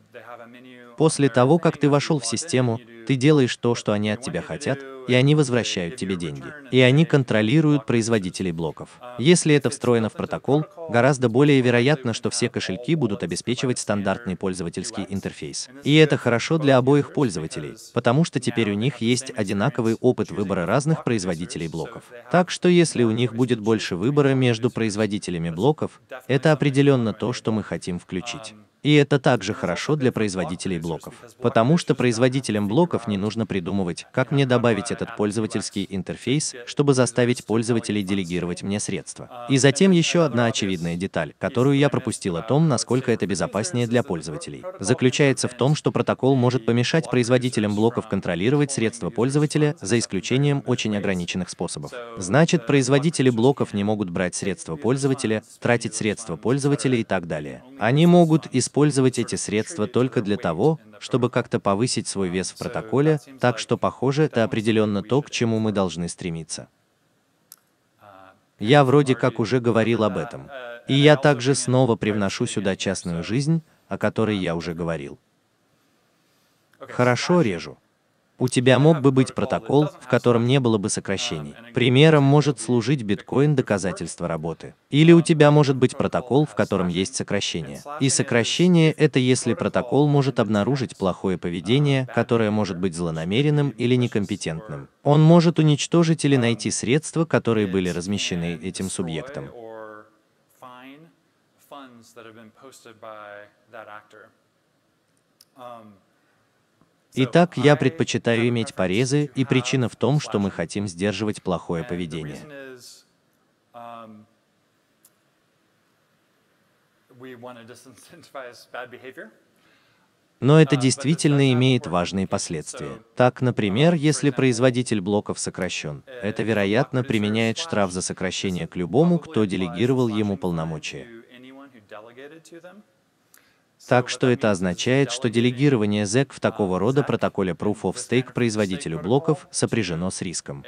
Speaker 1: После того, как ты вошел в систему, ты делаешь то, что они от тебя хотят, и они возвращают тебе деньги. И они контролируют производителей блоков. Если это встроено в протокол, гораздо более вероятно, что все кошельки будут обеспечивать стандартный пользовательский интерфейс. И это хорошо для обоих пользователей, потому что теперь у них есть одинаковый опыт выбора разных производителей блоков. Так что если у них будет больше выбора между производителями блоков, это определенно то, что мы хотим включить. И это также хорошо для производителей блоков, потому что производителям блоков не нужно придумывать, как мне добавить этот пользовательский интерфейс, чтобы заставить пользователей делегировать мне средства. И затем еще одна очевидная деталь, которую я пропустил о том, насколько это безопаснее для пользователей, заключается в том, что протокол может помешать производителям блоков контролировать средства пользователя за исключением очень ограниченных способов. Значит, производители блоков не могут брать средства пользователя, тратить средства пользователя и так далее. Они могут использовать использовать эти средства только для того, чтобы как-то повысить свой вес в протоколе, так что, похоже, это определенно то, к чему мы должны стремиться. Я вроде как уже говорил об этом. И я также снова привношу сюда частную жизнь, о которой я уже говорил. Хорошо режу у тебя мог бы быть протокол, в котором не было бы сокращений. Примером может служить биткоин доказательство работы. Или у тебя может быть протокол, в котором есть сокращение. И сокращение – это если протокол может обнаружить плохое поведение, которое может быть злонамеренным или некомпетентным. Он может уничтожить или найти средства, которые были размещены этим субъектом.
Speaker 2: that have been posted by that actor. Um,
Speaker 1: Итак, я предпочитаю иметь порезы, и причина в том, что мы хотим сдерживать плохое поведение. Но это действительно имеет важные последствия. Так, например, если производитель блоков сокращен, это, вероятно, применяет штраф за сокращение к любому, кто делегировал ему полномочия. Так что это означает, что делегирование ZEC в такого рода протоколе Proof of Stake производителю блоков сопряжено с риском.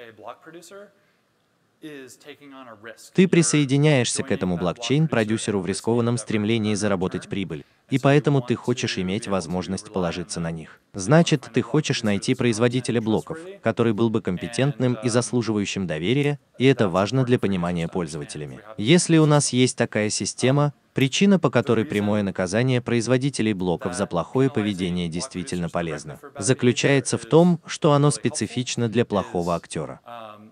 Speaker 1: Ты присоединяешься к этому блокчейн-продюсеру в рискованном стремлении заработать прибыль, и поэтому ты хочешь иметь возможность положиться на них. Значит, ты хочешь найти производителя блоков, который был бы компетентным и заслуживающим доверия, и это важно для понимания пользователями. Если у нас есть такая система, Причина, по которой прямое наказание производителей блоков за плохое поведение действительно полезно, заключается в том, что оно специфично для плохого актера. Um,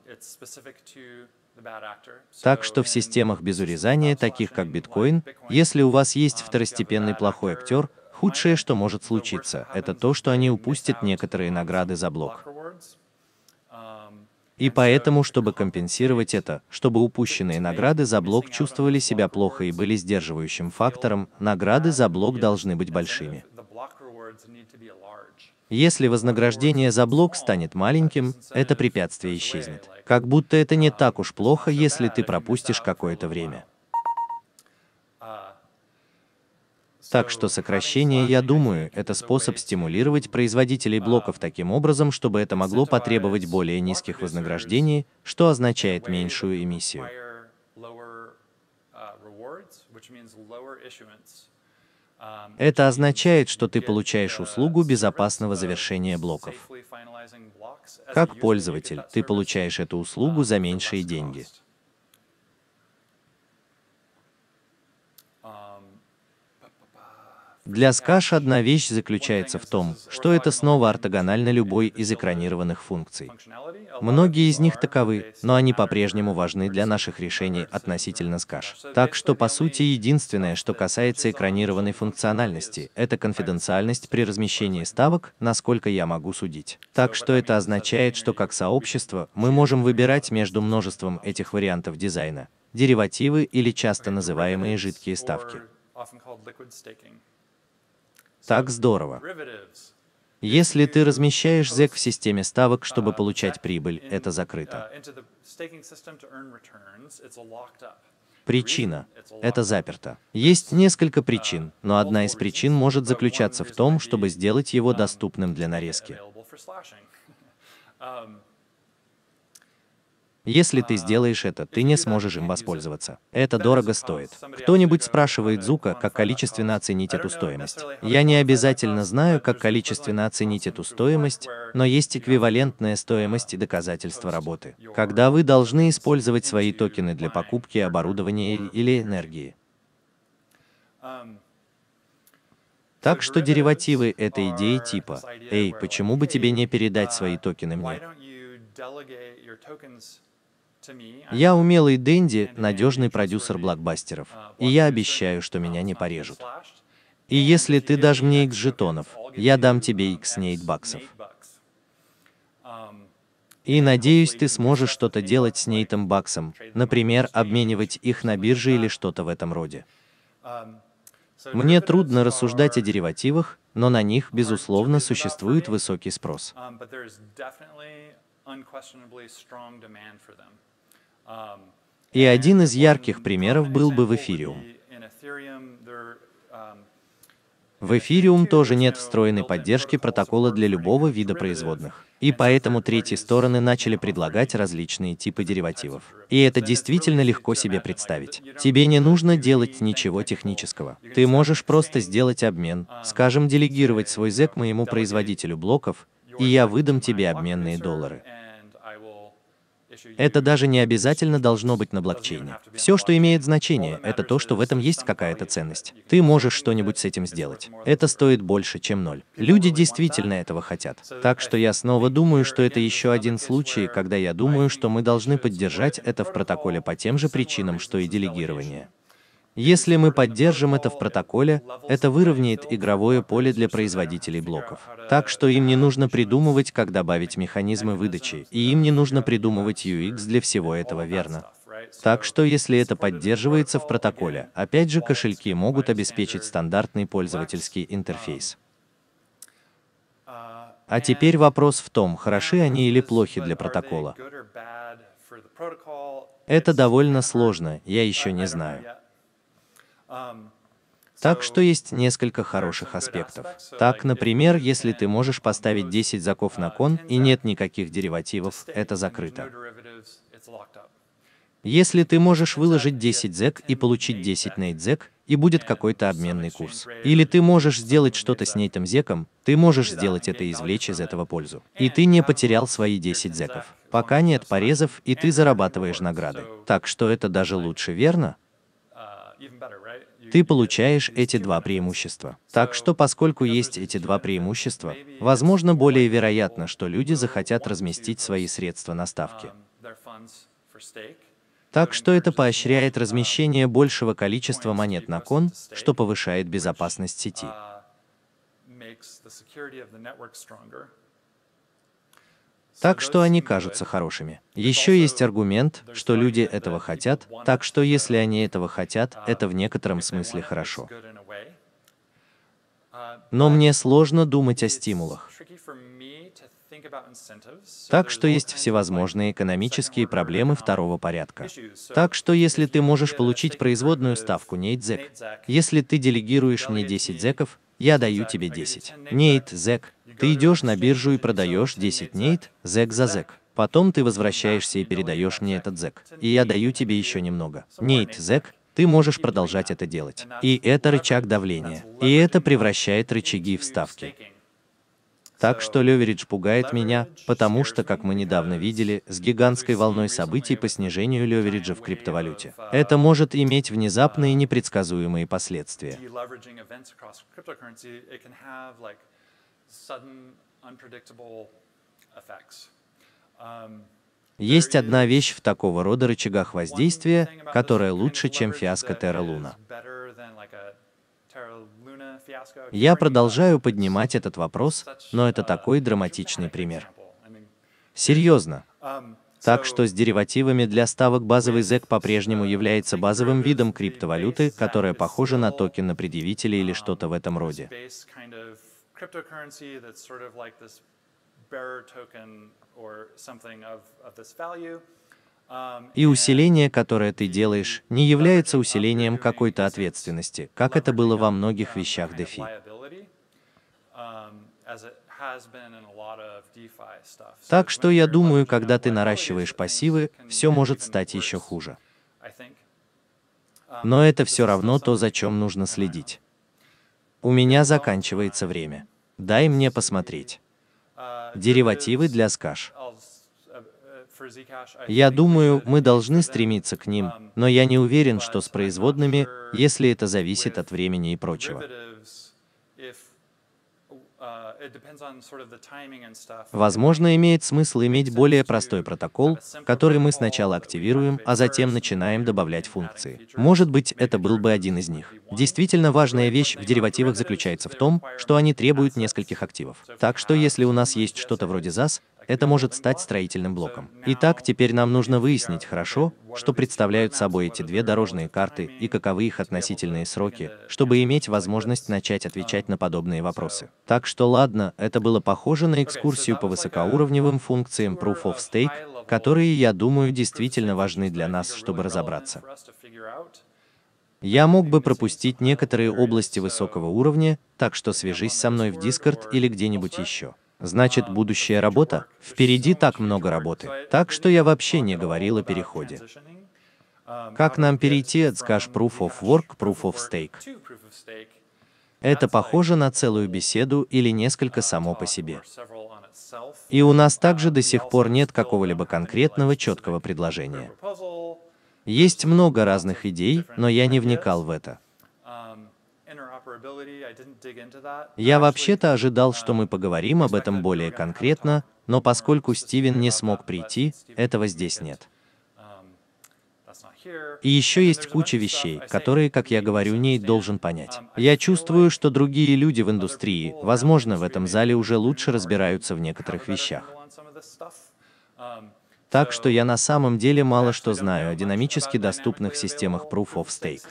Speaker 1: так что в системах без урезания, таких как биткоин, если у вас есть um, второстепенный плохой актер, худшее, что может случиться, это то, что они упустят некоторые награды за блок. И поэтому, чтобы компенсировать это, чтобы упущенные награды за блок чувствовали себя плохо и были сдерживающим фактором, награды за блок должны быть большими. Если вознаграждение за блок станет маленьким, это препятствие исчезнет. Как будто это не так уж плохо, если ты пропустишь какое-то время. Так что сокращение, я думаю, это способ стимулировать производителей блоков таким образом, чтобы это могло потребовать более низких вознаграждений, что означает меньшую эмиссию.
Speaker 2: Это означает, что ты получаешь услугу
Speaker 1: безопасного завершения блоков. Как пользователь, ты получаешь эту услугу за меньшие деньги. Для Sketch одна вещь заключается в том, что это снова ортогонально любой из экранированных функций. Многие из них таковы, но они по-прежнему важны для наших решений относительно Sketch. Так что, по сути, единственное, что касается экранированной функциональности, это конфиденциальность при размещении ставок, насколько я могу судить. Так что это означает, что как сообщество мы можем выбирать между множеством этих вариантов дизайна, деривативы или часто называемые жидкие ставки. Так здорово. Если ты размещаешь ZEC в системе ставок, чтобы а, получать прибыль, это э, закрыто. Причина. Это заперто. Есть несколько uh, причин, но одна из причин может заключаться в том, чтобы сделать его um, доступным для нарезки. Если ты сделаешь это, ты не сможешь им воспользоваться. Это дорого стоит. Кто-нибудь спрашивает Зука, как количественно оценить эту стоимость. Я не обязательно знаю, как количественно оценить эту стоимость, но есть эквивалентная стоимость и доказательства работы. Когда вы должны использовать свои токены для покупки оборудования или энергии. Так что деривативы — этой идеи типа «Эй, почему бы тебе не передать свои токены мне?» Я умелый Дэнди, надежный продюсер блокбастеров, uh, и я обещаю, что меня не порежут. И если ты дашь мне X жетонов, я дам тебе X нейт баксов. Um, и надеюсь, ты сможешь что-то делать с нейтом баксом, например, обменивать их на бирже или что-то в этом роде.
Speaker 2: Um, мне трудно
Speaker 1: рассуждать о деривативах, но на них, безусловно, существует высокий спрос. Um, и один из ярких примеров был бы в эфириум. В эфириум тоже нет встроенной поддержки протокола для любого вида производных. И поэтому третьи стороны начали предлагать различные типы деривативов. И это действительно легко себе представить. Тебе не нужно делать ничего технического. Ты можешь просто сделать обмен, скажем, делегировать свой зэк моему производителю блоков, и я выдам тебе обменные доллары. Это даже не обязательно должно быть на блокчейне. Все, что имеет значение, это то, что в этом есть какая-то ценность. Ты можешь что-нибудь с этим сделать. Это стоит больше, чем ноль. Люди действительно этого хотят. Так что я снова думаю, что это еще один случай, когда я думаю, что мы должны поддержать это в протоколе по тем же причинам, что и делегирование. Если мы поддержим это в протоколе, это выровняет игровое поле для производителей блоков. Так что им не нужно придумывать, как добавить механизмы выдачи, и им не нужно придумывать UX для всего этого, верно? Так что если это поддерживается в протоколе, опять же кошельки могут обеспечить стандартный пользовательский интерфейс. А теперь вопрос в том, хороши они или плохи для протокола. Это довольно сложно, я еще не знаю. Um, так что есть несколько хороших аспектов. Так, например, если ты можешь поставить 10 заков на uh, кон и нет никаких деривативов, это закрыто. Если ты можешь выложить 10 зек и получить 10 зек и будет какой-то обменный курс. Или ты можешь сделать что-то с нейтом зеком, ты можешь сделать это и извлечь из этого пользу. И ты не потерял свои 10 зеков. Пока нет порезов, и ты зарабатываешь награды. Так что это даже лучше, верно? Ты получаешь эти два преимущества. Так что поскольку есть эти два преимущества, возможно более вероятно, что люди захотят разместить свои средства на ставке. Um, так что это поощряет um, размещение большего количества монет на кон, что повышает безопасность сети. Uh, так что они кажутся хорошими. Еще есть аргумент, что люди этого хотят, так что если они этого хотят, это в некотором смысле хорошо. Но мне сложно думать о стимулах. Так что есть всевозможные экономические проблемы второго порядка. Так что если ты можешь получить производную ставку Нейт Зек, если ты делегируешь мне 10 зеков, я даю тебе 10. Нейт Зек, ты идешь на биржу и продаешь 10 нейт, зэк за зэк. Потом ты возвращаешься и передаешь мне этот зэк. И я даю тебе еще немного. Нейт, зэк, ты можешь продолжать это делать. И это рычаг давления. И это превращает рычаги в ставки. Так что леверидж пугает меня, потому что, как мы недавно видели, с гигантской волной событий по снижению левериджа в криптовалюте, это может иметь внезапные непредсказуемые последствия
Speaker 2: sudden, unpredictable effects. Um,
Speaker 1: есть одна вещь в такого рода рычагах воздействия, которая лучше, чем фиаско Терра Луна. Я продолжаю поднимать этот вопрос, но это такой драматичный пример. Серьезно. Um, так что с деривативами для ставок базовый ZEC по-прежнему uh, является базовым видом криптовалюты, которая похожа на токен на предъявителя или что-то в этом um, роде
Speaker 2: cryptocurrency that's sort of like this bearer token or something of, of this value. Um,
Speaker 1: И усиление, которое ты делаешь, не является усилением какой-то ответственности, как это было во многих вещах um, DeFi. Так что я думаю, когда ты наращиваешь пассивы, все может стать еще хуже. Но um, это все равно то, за чем нужно следить. У меня заканчивается время. Дай мне посмотреть. Деривативы для скаш. Я думаю, мы должны стремиться к ним, но я не уверен, что с производными, если это зависит от времени и прочего. Возможно, имеет смысл иметь более простой протокол, который мы сначала активируем, а затем начинаем добавлять функции. Может быть, это был бы один из них. Действительно важная вещь в деривативах заключается в том, что они требуют нескольких активов. Так что если у нас есть что-то вроде ZAS, это может стать строительным блоком. Итак, теперь нам нужно выяснить хорошо, что представляют собой эти две дорожные карты и каковы их относительные сроки, чтобы иметь возможность начать отвечать на подобные вопросы. Так что ладно, это было похоже на экскурсию по высокоуровневым функциям Proof of Stake, которые, я думаю, действительно важны для нас, чтобы разобраться. Я мог бы пропустить некоторые области высокого уровня, так что свяжись со мной в Discord или где-нибудь еще. Значит, будущая работа? Впереди так много работы. Так что я вообще не говорил о переходе. Как нам перейти от скаж Proof of Work к Proof of Stake? Это похоже на целую беседу или несколько само по себе. И у нас также до сих пор нет какого-либо конкретного четкого предложения. Есть много разных идей, но я не вникал в это. Я вообще-то ожидал, uh, что мы поговорим об этом более конкретно, но поскольку Стивен не смог прийти, этого здесь нет. Um, И еще есть куча вещей, которые, как я говорю, ней должен понять. Um, я чувствую, что другие люди в индустрии, возможно, в этом зале уже лучше разбираются в некоторых вещах. Um, так что я на самом деле мало что знаю о динамически доступных системах Proof of Stake.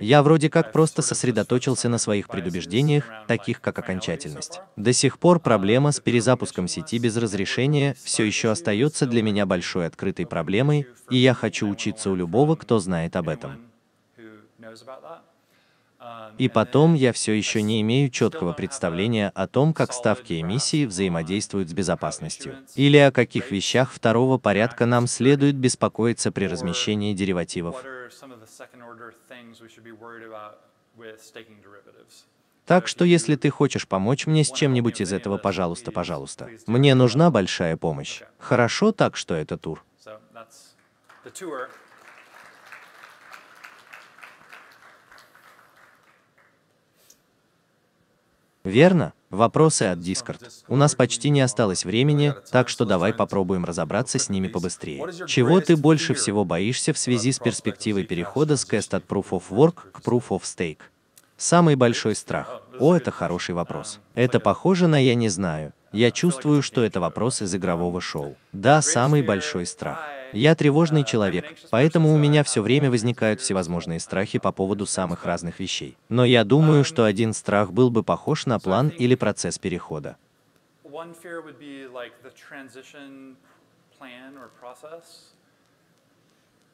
Speaker 1: Я вроде как просто сосредоточился на своих предубеждениях, таких как окончательность. До сих пор проблема с перезапуском сети без разрешения все еще остается для меня большой открытой проблемой, и я хочу учиться у любого, кто знает об этом. И потом я все еще не имею четкого представления о том, как ставки эмиссии взаимодействуют с безопасностью, или о каких вещах второго порядка нам следует беспокоиться при размещении деривативов. Так что если ты хочешь помочь мне с чем-нибудь из этого, пожалуйста, пожалуйста. Мне нужна большая помощь. Хорошо, так что это тур. Верно? Вопросы от Discord. У нас почти не осталось времени, так что давай попробуем разобраться с ними побыстрее. Чего ты больше всего боишься в связи с перспективой перехода с Cast от Proof of Work к Proof of Stake? Самый большой страх. О, это хороший вопрос. Это похоже на «я не знаю». Я чувствую, что это вопрос из игрового шоу. Да, самый большой страх. Я тревожный человек, поэтому у меня все время возникают всевозможные страхи по поводу самых разных вещей. Но я думаю, что один страх был бы похож на план или процесс перехода.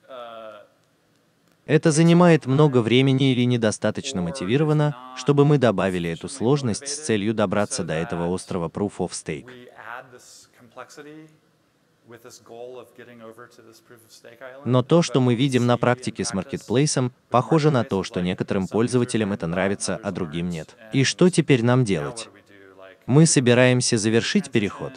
Speaker 1: Uh, Это занимает много времени или недостаточно мотивировано, чтобы мы добавили эту сложность с целью добраться до этого острова Proof of Stake.
Speaker 2: Но то, что мы
Speaker 1: видим на практике с маркетплейсом, похоже на то, что некоторым пользователям это нравится, а другим нет. И что теперь нам делать? Мы собираемся завершить переход.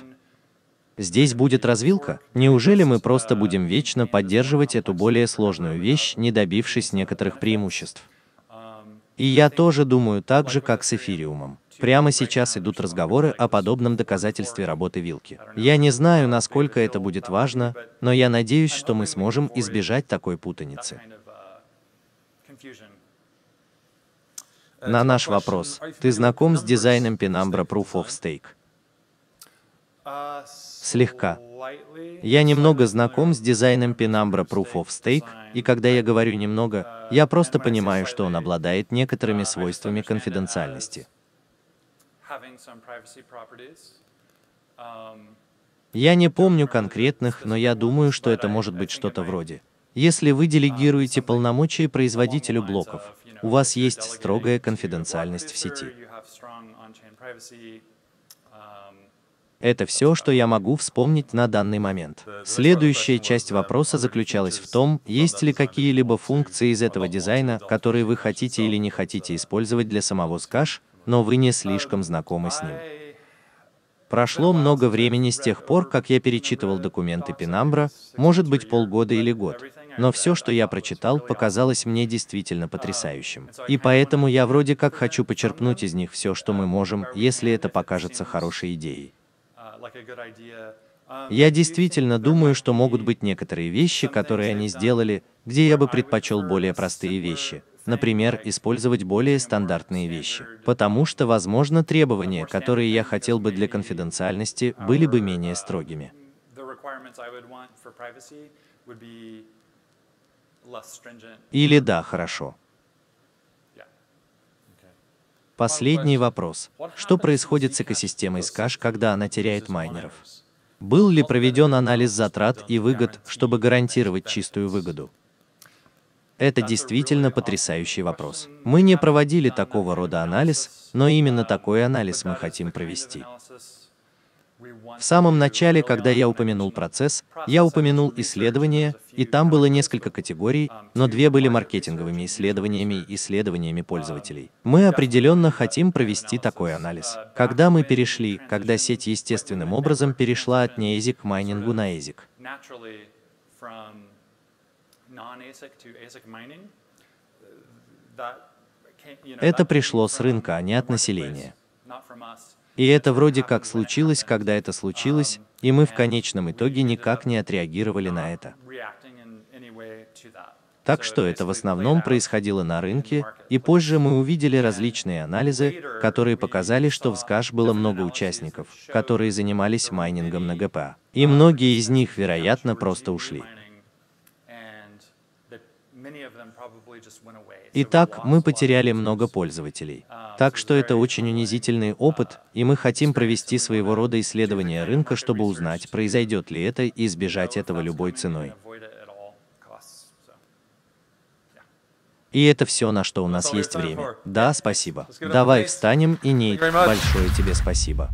Speaker 1: Здесь uh, будет развилка. Неужели мы просто uh, будем вечно поддерживать эту более сложную вещь, не добившись некоторых преимуществ? Um, И я тоже думаю так же, как с эфириумом. Прямо сейчас идут разговоры о подобном доказательстве работы вилки. Я не знаю, насколько это будет важно, но я надеюсь, что мы сможем избежать такой путаницы. На наш вопрос, ты знаком с дизайном Penumbra Proof of Stake? Слегка. Я немного знаком с дизайном Penumbra Proof of Stake, и когда я говорю немного, я просто понимаю, что он обладает некоторыми свойствами конфиденциальности.
Speaker 2: Um,
Speaker 1: я не помню конкретных, но я думаю, что это может быть что-то вроде. Если вы um, делегируете полномочия производителю блоков, у вас есть строгая конфиденциальность в сети. Um, это все, что я могу вспомнить на данный момент. Следующая часть uh, вопроса заключалась в том, есть ли какие-либо функции из этого дизайна, которые вы хотите или не хотите uh, использовать для самого скаш? но вы не слишком знакомы с ним. Прошло много времени с тех пор, как я перечитывал документы Пинамбра, может быть полгода или год, но все, что я прочитал, показалось мне действительно потрясающим. И поэтому я вроде как хочу почерпнуть из них все, что мы можем, если это покажется хорошей идеей. Я действительно думаю, что могут быть некоторые вещи, которые они сделали, где я бы предпочел более простые вещи, например, использовать более стандартные вещи. Потому что, возможно, требования, которые я хотел бы для конфиденциальности, были бы менее строгими. Или да, хорошо. Последний вопрос. Что происходит с экосистемой Скаш, когда она теряет майнеров? Был ли проведен анализ затрат и выгод, чтобы гарантировать чистую выгоду? Это действительно потрясающий вопрос. Мы не проводили такого рода анализ, но именно такой анализ мы хотим провести. В самом начале, когда я упомянул процесс, я упомянул исследования, и там было несколько категорий, но две были маркетинговыми исследованиями и исследованиями пользователей. Мы определенно хотим провести такой анализ. Когда мы перешли, когда сеть естественным образом перешла от неэзик майнингу на эзик
Speaker 2: non-ASIC to ASIC mining. Это пришло
Speaker 1: с рынка, а не от населения. И это вроде как случилось, когда это случилось, и мы в um, конечном итоге никак не отреагировали на это. Так что это в основном происходило на рынке, и позже мы увидели различные анализы, которые показали, что в СКАШ было много участников, которые занимались майнингом на ГПА. И uh, многие из них, вероятно, просто ушли. Итак, мы потеряли много пользователей. Так что это очень унизительный опыт, и мы хотим провести своего рода исследование рынка, чтобы узнать, произойдет ли это и избежать этого любой ценой. И это все, на что у нас есть время. Да, спасибо. Давай встанем и ней. Большое тебе спасибо.